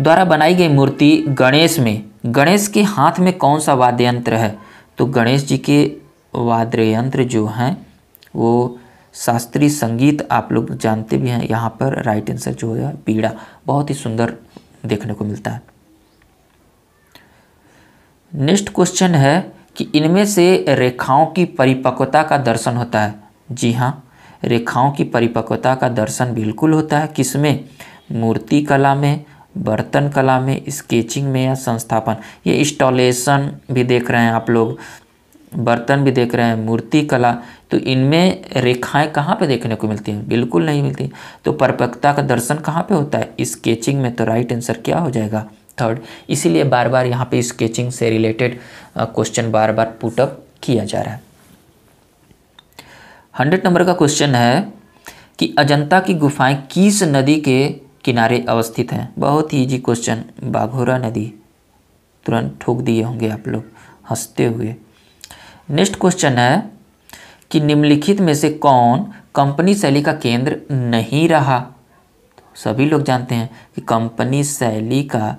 द्वारा बनाई गई मूर्ति गणेश में गणेश के हाथ में कौन सा वाद्य यंत्र है तो गणेश जी के वाद्य यंत्र जो हैं वो शास्त्रीय संगीत आप लोग जानते भी हैं यहाँ पर राइट आंसर जो है पीड़ा बहुत ही सुंदर देखने को मिलता है नेक्स्ट क्वेश्चन है कि इनमें से रेखाओं की परिपक्वता का दर्शन होता है जी हाँ रेखाओं की परिपक्वता का दर्शन बिल्कुल होता है किसमें मूर्ति कला में बर्तन कला में स्केचिंग में या संस्थापन ये इंस्टॉलेशन भी देख रहे हैं आप लोग बर्तन भी देख रहे हैं मूर्ति कला तो इनमें रेखाएं कहाँ पे देखने को मिलती हैं बिल्कुल नहीं मिलती तो परिपक्वता का दर्शन कहाँ पे होता है स्केचिंग में तो राइट आंसर क्या हो जाएगा थर्ड इसीलिए बार बार यहाँ पे स्केचिंग से रिलेटेड क्वेश्चन बार बार पुटअप किया जा रहा है हंड्रेड नंबर का क्वेश्चन है कि अजंता की गुफाएं किस नदी के किनारे अवस्थित हैं बहुत ही ईजी क्वेश्चन बाघोरा नदी तुरंत ठोक दिए होंगे आप लोग हंसते हुए नेक्स्ट क्वेश्चन है कि निम्नलिखित में से कौन कंपनी शैली का केंद्र नहीं रहा तो सभी लोग जानते हैं कि कंपनी शैली का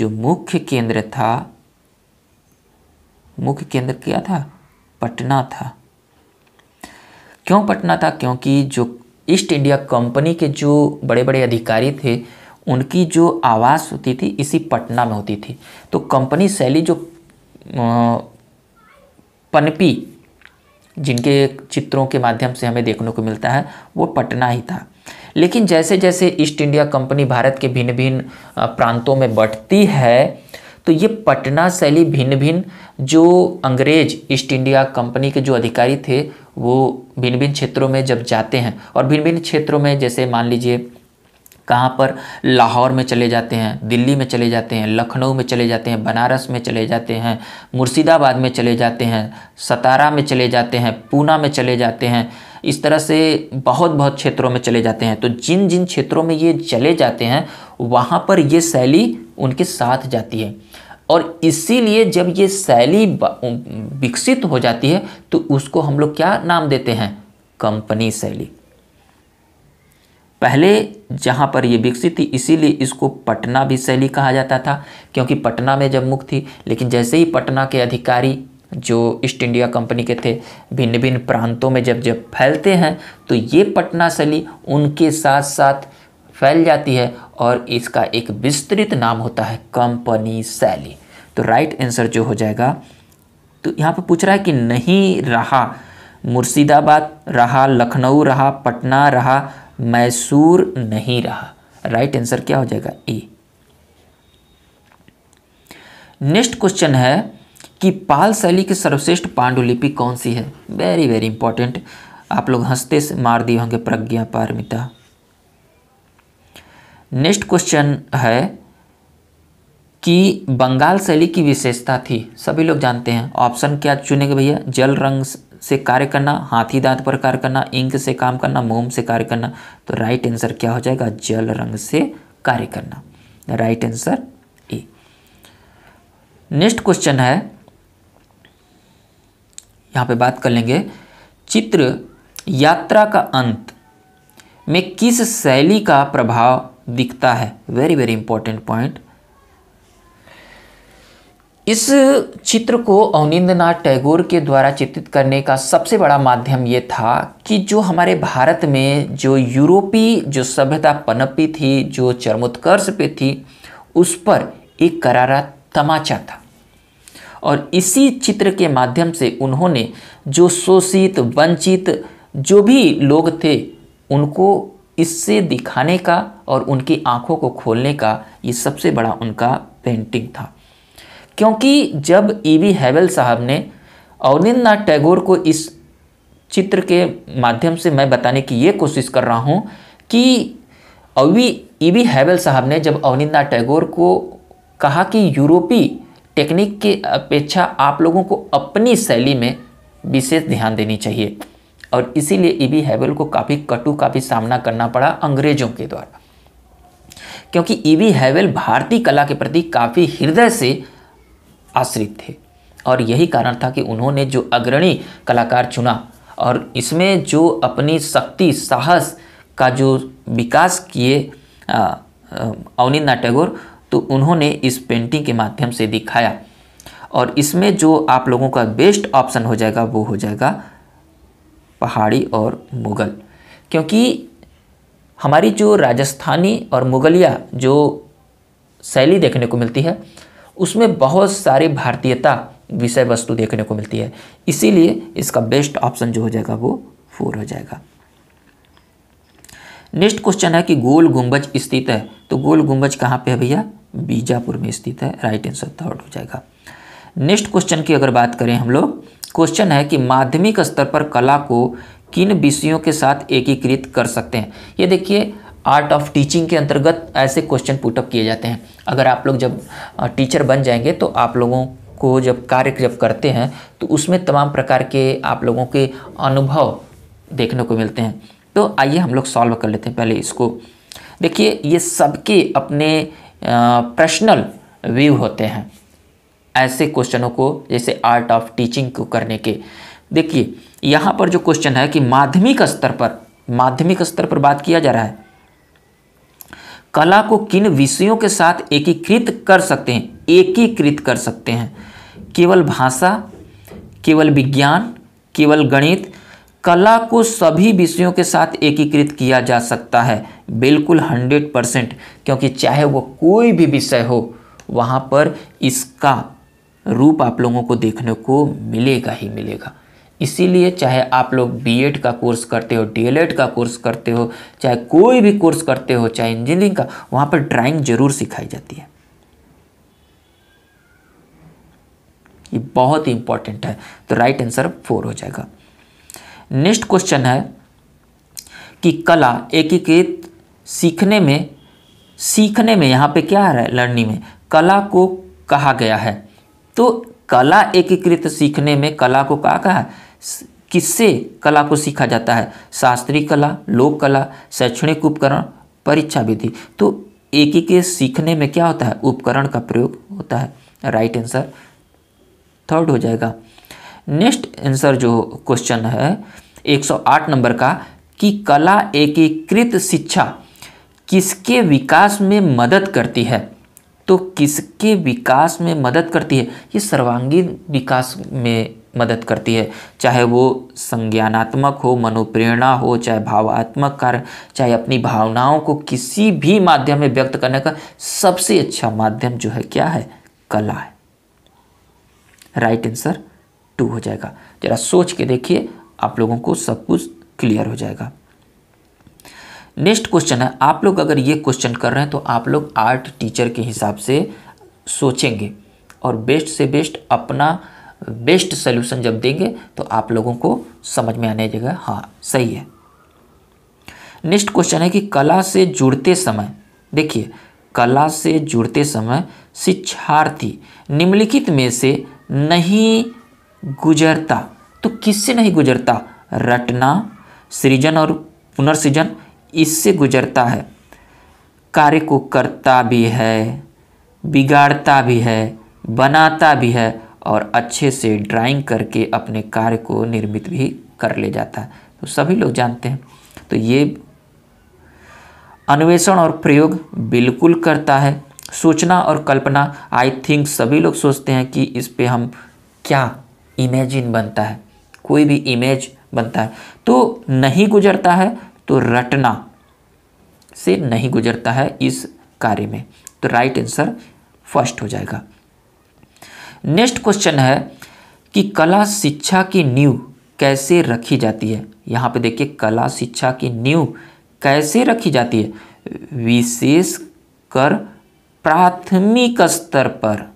जो मुख्य केंद्र था मुख्य केंद्र क्या था पटना था क्यों पटना था क्योंकि जो ईस्ट इंडिया कंपनी के जो बड़े बड़े अधिकारी थे उनकी जो आवास होती थी इसी पटना में होती थी तो कंपनी शैली जो पनपी जिनके चित्रों के माध्यम से हमें देखने को मिलता है वो पटना ही था लेकिन जैसे जैसे ईस्ट इंडिया कंपनी भारत के भिन्न भिन्न प्रांतों में बढ़ती है तो ये पटना शैली भिन्न भिन्न जो अंग्रेज ईस्ट इंडिया कंपनी के जो अधिकारी थे वो भिन्न भिन्न क्षेत्रों में जब जाते हैं और भिन्न भिन्न क्षेत्रों में जैसे मान लीजिए कहाँ पर लाहौर में चले जाते हैं दिल्ली में चले जाते हैं लखनऊ में चले जाते हैं बनारस में चले जाते हैं मुर्शिदाबाद में चले जाते हैं सतारा में चले जाते हैं पूना में चले जाते हैं इस तरह से बहुत बहुत क्षेत्रों में चले जाते हैं तो जिन जिन क्षेत्रों में ये चले जाते हैं वहाँ पर ये शैली उनके साथ जाती है और इसीलिए जब ये शैली विकसित हो जाती है तो उसको हम लोग क्या नाम देते हैं कंपनी शैली पहले जहाँ पर ये विकसित थी इसीलिए इसको पटना भी शैली कहा जाता था क्योंकि पटना में जब मुक्त थी लेकिन जैसे ही पटना के अधिकारी जो ईस्ट इंडिया कंपनी के थे भिन्न भिन्न प्रांतों में जब जब फैलते हैं तो ये पटना शैली उनके साथ साथ फैल जाती है और इसका एक विस्तृत नाम होता है कंपनी शैली तो राइट आंसर जो हो जाएगा तो यहाँ पे पूछ रहा है कि नहीं रहा मुर्शिदाबाद रहा लखनऊ रहा पटना रहा मैसूर नहीं रहा राइट आंसर क्या हो जाएगा ए नेक्स्ट क्वेश्चन है कि पाल शैली की सर्वश्रेष्ठ पांडुलिपि कौन सी है वेरी वेरी इंपॉर्टेंट आप लोग हंसते मार दिए होंगे प्रज्ञा पारमिता नेक्स्ट क्वेश्चन है कि बंगाल शैली की विशेषता थी सभी लोग जानते हैं ऑप्शन क्या चुनेंगे भैया जल रंग से कार्य करना हाथी दांत पर कार्य करना इंक से काम करना मोम से कार्य करना तो राइट आंसर क्या हो जाएगा जल रंग से कार्य करना right answer A next question है यहाँ पे बात कर लेंगे चित्र यात्रा का अंत में किस शैली का प्रभाव दिखता है वेरी वेरी इंपॉर्टेंट पॉइंट इस चित्र को अवनिंद्रनाथ टैगोर के द्वारा चित्रित करने का सबसे बड़ा माध्यम ये था कि जो हमारे भारत में जो यूरोपीय जो सभ्यता पनपी थी जो चरमोत्कर्ष पे थी उस पर एक करारा तमाचा था और इसी चित्र के माध्यम से उन्होंने जो शोषित वंचित जो भी लोग थे उनको इससे दिखाने का और उनकी आँखों को खोलने का ये सबसे बड़ा उनका पेंटिंग था क्योंकि जब ई वी हैवेल साहब ने अवनिंद्रनाथ टैगोर को इस चित्र के माध्यम से मैं बताने की ये कोशिश कर रहा हूँ कि अवी ई वी हैवेल साहब ने जब अवनिंद्रनाथ टैगोर को कहा कि यूरोपीय टेक्निक के अपेक्षा आप लोगों को अपनी शैली में विशेष ध्यान देनी चाहिए और इसीलिए ईबी e हैवेल को काफ़ी कटु काफ़ी सामना करना पड़ा अंग्रेजों के द्वारा क्योंकि ईबी e हैवेल भारतीय कला के प्रति काफ़ी हृदय से आश्रित थे और यही कारण था कि उन्होंने जो अग्रणी कलाकार चुना और इसमें जो अपनी शक्ति साहस का जो विकास किए अवनिंदा टैगोर तो उन्होंने इस पेंटिंग के माध्यम से दिखाया और इसमें जो आप लोगों का बेस्ट ऑप्शन हो जाएगा वो हो जाएगा पहाड़ी और मुग़ल क्योंकि हमारी जो राजस्थानी और मुग़लिया जो शैली देखने को मिलती है उसमें बहुत सारी भारतीयता विषय वस्तु देखने को मिलती है इसीलिए इसका बेस्ट ऑप्शन जो हो जाएगा वो फोर हो जाएगा नेक्स्ट क्वेश्चन है कि गोल गुंबज स्थित है तो गोल गुंबज कहाँ पे है भैया बीजापुर में स्थित है राइट आंसर थर्ड हो जाएगा नेक्स्ट क्वेश्चन की अगर बात करें हम लोग क्वेश्चन है कि माध्यमिक स्तर पर कला को किन विषयों के साथ एकीकृत कर सकते हैं ये देखिए आर्ट ऑफ टीचिंग के अंतर्गत ऐसे क्वेश्चन पुटअप किए जाते हैं अगर आप लोग जब टीचर बन जाएंगे तो आप लोगों को जब कार्य जब करते हैं तो उसमें तमाम प्रकार के आप लोगों के अनुभव देखने को मिलते हैं तो आइए हम लोग सॉल्व कर लेते हैं पहले इसको देखिए ये सबके अपने पर्सनल व्यू होते हैं ऐसे क्वेश्चनों को जैसे आर्ट ऑफ टीचिंग को करने के देखिए यहाँ पर जो क्वेश्चन है कि माध्यमिक स्तर पर माध्यमिक स्तर पर बात किया जा रहा है कला को किन विषयों के साथ एकीकृत कर सकते हैं एकीकृत कर सकते हैं केवल भाषा केवल विज्ञान केवल गणित कला को सभी विषयों के साथ एकीकृत किया जा सकता है बिल्कुल हंड्रेड परसेंट क्योंकि चाहे वो कोई भी विषय हो वहाँ पर इसका रूप आप लोगों को देखने को मिलेगा ही मिलेगा इसीलिए चाहे आप लोग एड का कोर्स करते हो डीएलएड का कोर्स करते हो चाहे कोई भी कोर्स करते हो चाहे इंजीनियरिंग का वहाँ पर ड्राइंग जरूर सिखाई जाती है ये बहुत ही इंपॉर्टेंट है तो राइट आंसर फोर हो जाएगा नेक्स्ट क्वेश्चन है कि कला एकीकृत सीखने में सीखने में यहाँ पे क्या आ रहा है लर्निंग में कला को कहा गया है तो कला एकीकृत सीखने में कला को कहा कहा किससे कला को सीखा जाता है शास्त्रीय कला लोक कला शैक्षणिक उपकरण परीक्षा विधि तो एकीकृत सीखने में क्या होता है उपकरण का प्रयोग होता है राइट आंसर थर्ड हो जाएगा नेक्स्ट आंसर जो क्वेश्चन है 108 नंबर का कि कला एकीकृत शिक्षा किसके विकास में मदद करती है तो किसके विकास में मदद करती है ये सर्वांगीण विकास में मदद करती है चाहे वो संज्ञानात्मक हो मनोप्रेरणा हो चाहे भावात्मक कार्य चाहे अपनी भावनाओं को किसी भी माध्यम में व्यक्त करने का सबसे अच्छा माध्यम जो है क्या है कला है राइट आंसर टू हो जाएगा जरा सोच के देखिए आप लोगों को सब कुछ क्लियर हो जाएगा नेक्स्ट क्वेश्चन है आप लोग अगर ये क्वेश्चन कर रहे हैं तो आप लोग आर्ट टीचर के हिसाब से सोचेंगे और बेस्ट से बेस्ट अपना बेस्ट सोल्यूशन जब देंगे तो आप लोगों को समझ में आने जाएगा हाँ सही है नेक्स्ट क्वेश्चन है कि कला से जुड़ते समय देखिए कला से जुड़ते समय शिक्षार्थी निम्नलिखित में से नहीं गुजरता तो किससे नहीं गुजरता रटना सृजन और पुनर्सृजन इससे गुजरता है कार्य को करता भी है बिगाड़ता भी है बनाता भी है और अच्छे से ड्राइंग करके अपने कार्य को निर्मित भी कर ले जाता है तो सभी लोग जानते हैं तो ये अन्वेषण और प्रयोग बिल्कुल करता है सोचना और कल्पना आई थिंक सभी लोग सोचते हैं कि इस पे हम क्या इमेजिन बनता है कोई भी इमेज बनता है तो नहीं गुजरता है तो रटना से नहीं गुजरता है इस कार्य में तो राइट आंसर फर्स्ट हो जाएगा नेक्स्ट क्वेश्चन है कि कला शिक्षा की नींव कैसे रखी जाती है यहाँ पे देखिए कला शिक्षा की नींव कैसे रखी जाती है विशेष कर प्राथमिक स्तर पर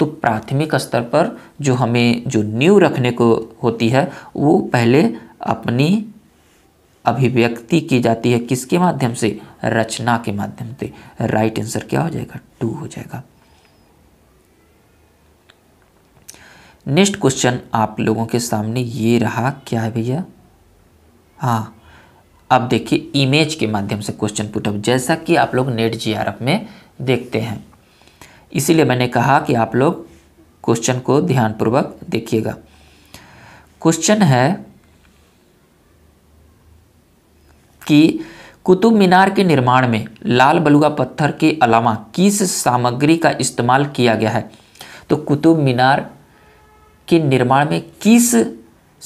तो प्राथमिक स्तर पर जो हमें जो न्यू रखने को होती है वो पहले अपनी अभिव्यक्ति की जाती है किसके माध्यम से रचना के माध्यम से राइट आंसर क्या हो जाएगा टू हो जाएगा नेक्स्ट क्वेश्चन आप लोगों के सामने ये रहा क्या है भैया हाँ अब देखिए इमेज के माध्यम से क्वेश्चन पुटअप जैसा कि आप लोग नेट एफ में देखते हैं इसीलिए मैंने कहा कि आप लोग क्वेश्चन को ध्यानपूर्वक देखिएगा क्वेश्चन है कि कुतुब मीनार के निर्माण में लाल बलुआ पत्थर के अलावा किस सामग्री का इस्तेमाल किया गया है तो कुतुब मीनार के निर्माण में किस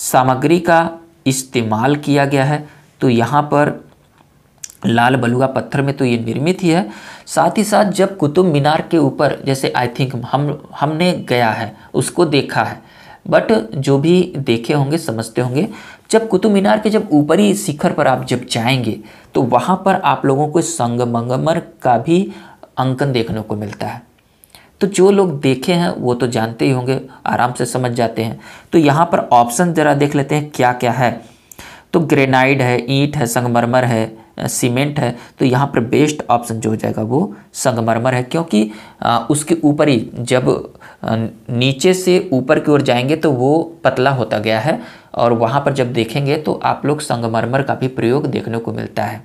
सामग्री का इस्तेमाल किया गया है तो यहाँ पर लाल बलुआ पत्थर में तो ये निर्मित ही है साथ ही साथ जब कुतुब मीनार के ऊपर जैसे आई थिंक हम हमने गया है उसको देखा है बट जो भी देखे होंगे समझते होंगे जब कुतुब मीनार के जब ऊपरी शिखर पर आप जब जाएंगे तो वहाँ पर आप लोगों को संगमंगमर का भी अंकन देखने को मिलता है तो जो लोग देखे हैं वो तो जानते ही होंगे आराम से समझ जाते हैं तो यहाँ पर ऑप्शन ज़रा देख लेते हैं क्या क्या है तो ग्रेनाइड है ईंट है संगमरमर है सीमेंट है तो यहाँ पर बेस्ट ऑप्शन जो हो जाएगा वो संगमरमर है क्योंकि उसके ऊपर ही जब नीचे से ऊपर की ओर जाएंगे तो वो पतला होता गया है और वहाँ पर जब देखेंगे तो आप लोग संगमरमर का भी प्रयोग देखने को मिलता है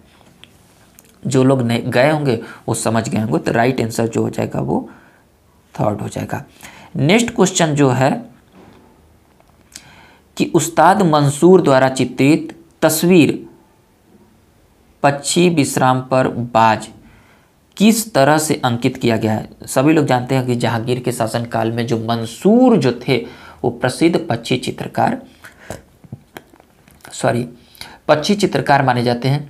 जो लोग गए होंगे वो समझ गए होंगे तो राइट आंसर जो हो जाएगा वो थर्ड हो जाएगा नेक्स्ट क्वेश्चन जो है कि उस्ताद मंसूर द्वारा चित्रित तस्वीर पक्षी विश्राम पर बाज किस तरह से अंकित किया गया है सभी लोग जानते हैं कि जहांगीर के शासनकाल में जो मंसूर जो थे वो प्रसिद्ध पक्षी चित्रकार सॉरी पक्षी चित्रकार माने जाते हैं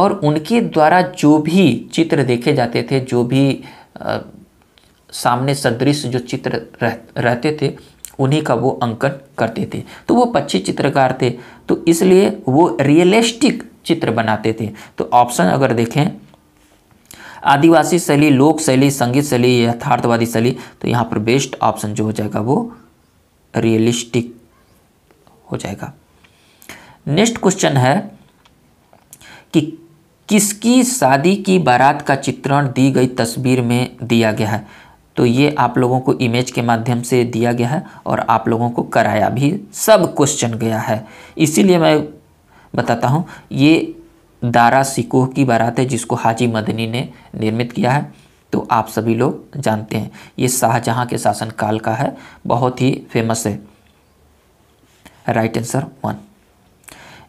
और उनके द्वारा जो भी चित्र देखे जाते थे जो भी आ, सामने सदृश जो चित्र रह, रहते थे उन्हीं का वो अंकन करते थे तो वो पक्षी चित्रकार थे तो इसलिए वो रियलिस्टिक चित्र बनाते थे तो ऑप्शन अगर देखें आदिवासी शैली लोक शैली संगीत शैली यथार्थवादी शैली तो यहाँ पर बेस्ट ऑप्शन जो हो जाएगा वो रियलिस्टिक हो जाएगा नेक्स्ट क्वेश्चन है कि किसकी शादी की बारात का चित्रण दी गई तस्वीर में दिया गया है तो ये आप लोगों को इमेज के माध्यम से दिया गया है और आप लोगों को कराया भी सब क्वेश्चन गया है इसीलिए मैं बताता हूँ ये दारा सिकोह की बारात है जिसको हाजी मदनी ने निर्मित किया है तो आप सभी लोग जानते हैं ये शाहजहाँ के शासनकाल का है बहुत ही फेमस है right answer one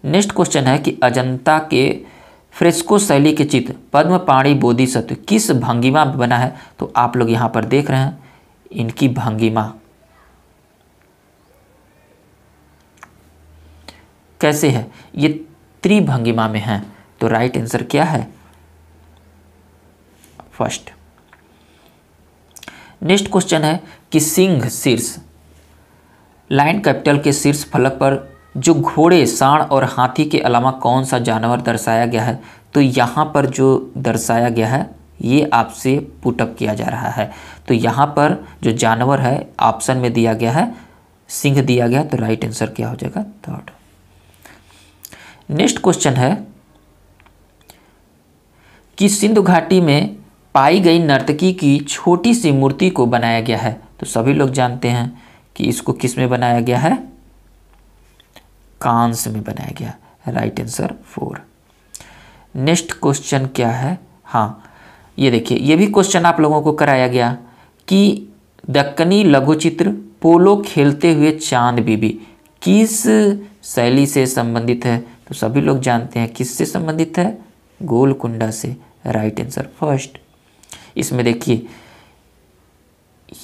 next question है कि अजंता के फ्रेस्को शैली के चित्र पद्म पाणी बोधिसत्व किस भंगिमा में बना है तो आप लोग यहाँ पर देख रहे हैं इनकी भंगिमा कैसे है ये त्रिभंगिमा में है तो राइट आंसर क्या है फर्स्ट नेक्स्ट क्वेश्चन है कि सिंह शीर्ष लाइन कैपिटल के शीर्ष फलक पर जो घोड़े सांड और हाथी के अलावा कौन सा जानवर दर्शाया गया है तो यहाँ पर जो दर्शाया गया है ये आपसे पुटअप किया जा रहा है तो यहाँ पर जो जानवर है ऑप्शन में दिया गया है सिंह दिया गया तो राइट आंसर क्या हो जाएगा थर्ड नेक्स्ट क्वेश्चन है कि सिंधु घाटी में पाई गई नर्तकी की छोटी सी मूर्ति को बनाया गया है तो सभी लोग जानते हैं कि इसको किस में बनाया गया है कांस में बनाया गया right answer four next question क्या है हाँ ये देखिए ये भी क्वेश्चन आप लोगों को कराया गया कि दक्कनी लघु चित्र पोलो खेलते हुए चांद बीबी किस शैली से संबंधित है तो सभी लोग जानते हैं किससे संबंधित है गोलकुंडा से राइट आंसर फर्स्ट इसमें देखिए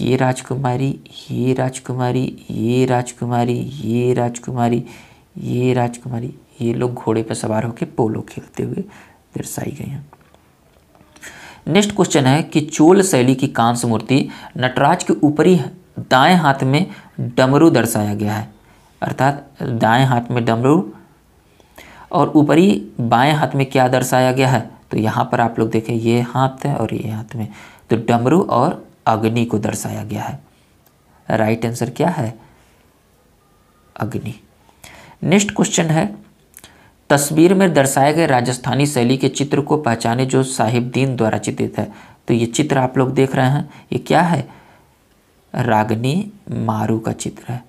ये राजकुमारी ये राजकुमारी ये राजकुमारी ये राजकुमारी ये राजकुमारी ये लोग घोड़े पर सवार होकर पोलो खेलते हुए दर्शाई गई हैं नेक्स्ट क्वेश्चन है कि चोल शैली की कांस मूर्ति नटराज के ऊपरी दाएं हाथ में डमरू दर्शाया गया है अर्थात दाएं हाथ में डमरू और ऊपरी बाएं हाथ में क्या दर्शाया गया है तो यहाँ पर आप लोग देखें ये हाथ है और ये हाथ में तो डमरू और अग्नि को दर्शाया गया है राइट आंसर क्या है अग्नि नेक्स्ट क्वेश्चन है तस्वीर में दर्शाए गए राजस्थानी शैली के चित्र को पहचाने जो साहिब दीन द्वारा चित्रित है तो ये चित्र आप लोग देख रहे हैं ये क्या है रागनी मारू का चित्र है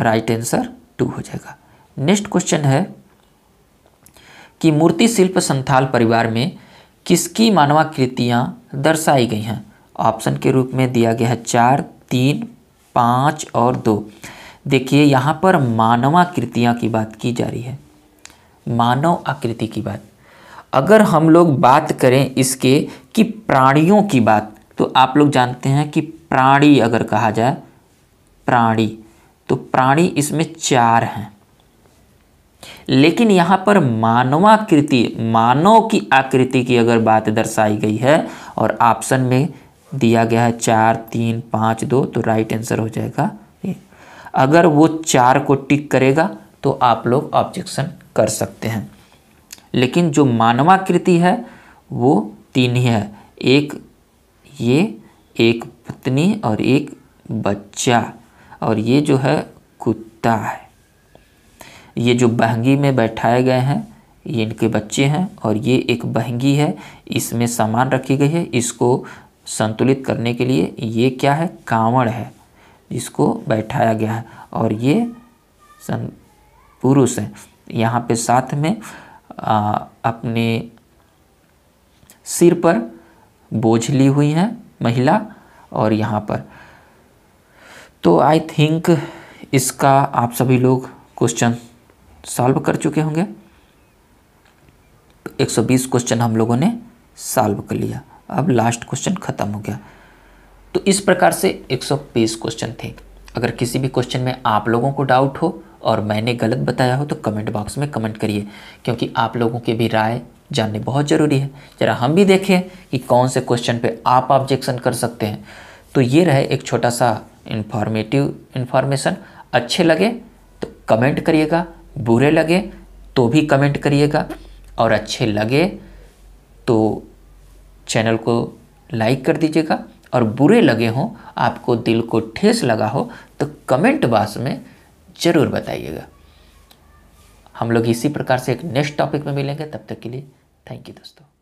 राइट आंसर टू हो जाएगा नेक्स्ट क्वेश्चन है कि मूर्ति शिल्प संथाल परिवार में किसकी मानवाकृतियां दर्शाई गई हैं ऑप्शन के रूप में दिया गया है चार तीन पाँच और दो देखिए यहाँ पर मानव आकृतियाँ की बात की जा रही है मानव आकृति की बात अगर हम लोग बात करें इसके कि प्राणियों की बात तो आप लोग जानते हैं कि प्राणी अगर कहा जाए प्राणी तो प्राणी इसमें चार हैं लेकिन यहाँ पर मानवाकृति मानव की आकृति की अगर बात दर्शाई गई है और ऑप्शन में दिया गया है चार तीन पाँच दो तो राइट आंसर हो जाएगा अगर वो चार को टिक करेगा तो आप लोग ऑब्जेक्शन कर सकते हैं लेकिन जो मानवाकृति है वो तीन ही है एक ये एक पत्नी और एक बच्चा और ये जो है कुत्ता है ये जो बहंगी में बैठाए गए हैं ये इनके बच्चे हैं और ये एक बहंगी है इसमें सामान रखी गई है इसको संतुलित करने के लिए ये क्या है कांवड़ है इसको बैठाया गया है और ये सन पुरुष है यहाँ पे साथ में आ, अपने सिर पर बोझ ली हुई है महिला और यहाँ पर तो आई थिंक इसका आप सभी लोग क्वेश्चन सॉल्व कर चुके होंगे 120 क्वेश्चन हम लोगों ने सॉल्व कर लिया अब लास्ट क्वेश्चन ख़त्म हो गया तो इस प्रकार से 100 क्वेश्चन थे अगर किसी भी क्वेश्चन में आप लोगों को डाउट हो और मैंने गलत बताया हो तो कमेंट बॉक्स में कमेंट करिए क्योंकि आप लोगों की भी राय जानने बहुत ज़रूरी है ज़रा हम भी देखें कि कौन से क्वेश्चन पे आप ऑब्जेक्शन कर सकते हैं तो ये रहे एक छोटा सा इन्फॉर्मेटिव इन्फॉर्मेशन अच्छे लगे तो कमेंट करिएगा बुरे लगे तो भी कमेंट करिएगा और अच्छे लगे तो चैनल को लाइक कर दीजिएगा और बुरे लगे हों आपको दिल को ठेस लगा हो तो कमेंट बॉक्स में ज़रूर बताइएगा हम लोग इसी प्रकार से एक नेक्स्ट टॉपिक में मिलेंगे तब तक के लिए थैंक यू दोस्तों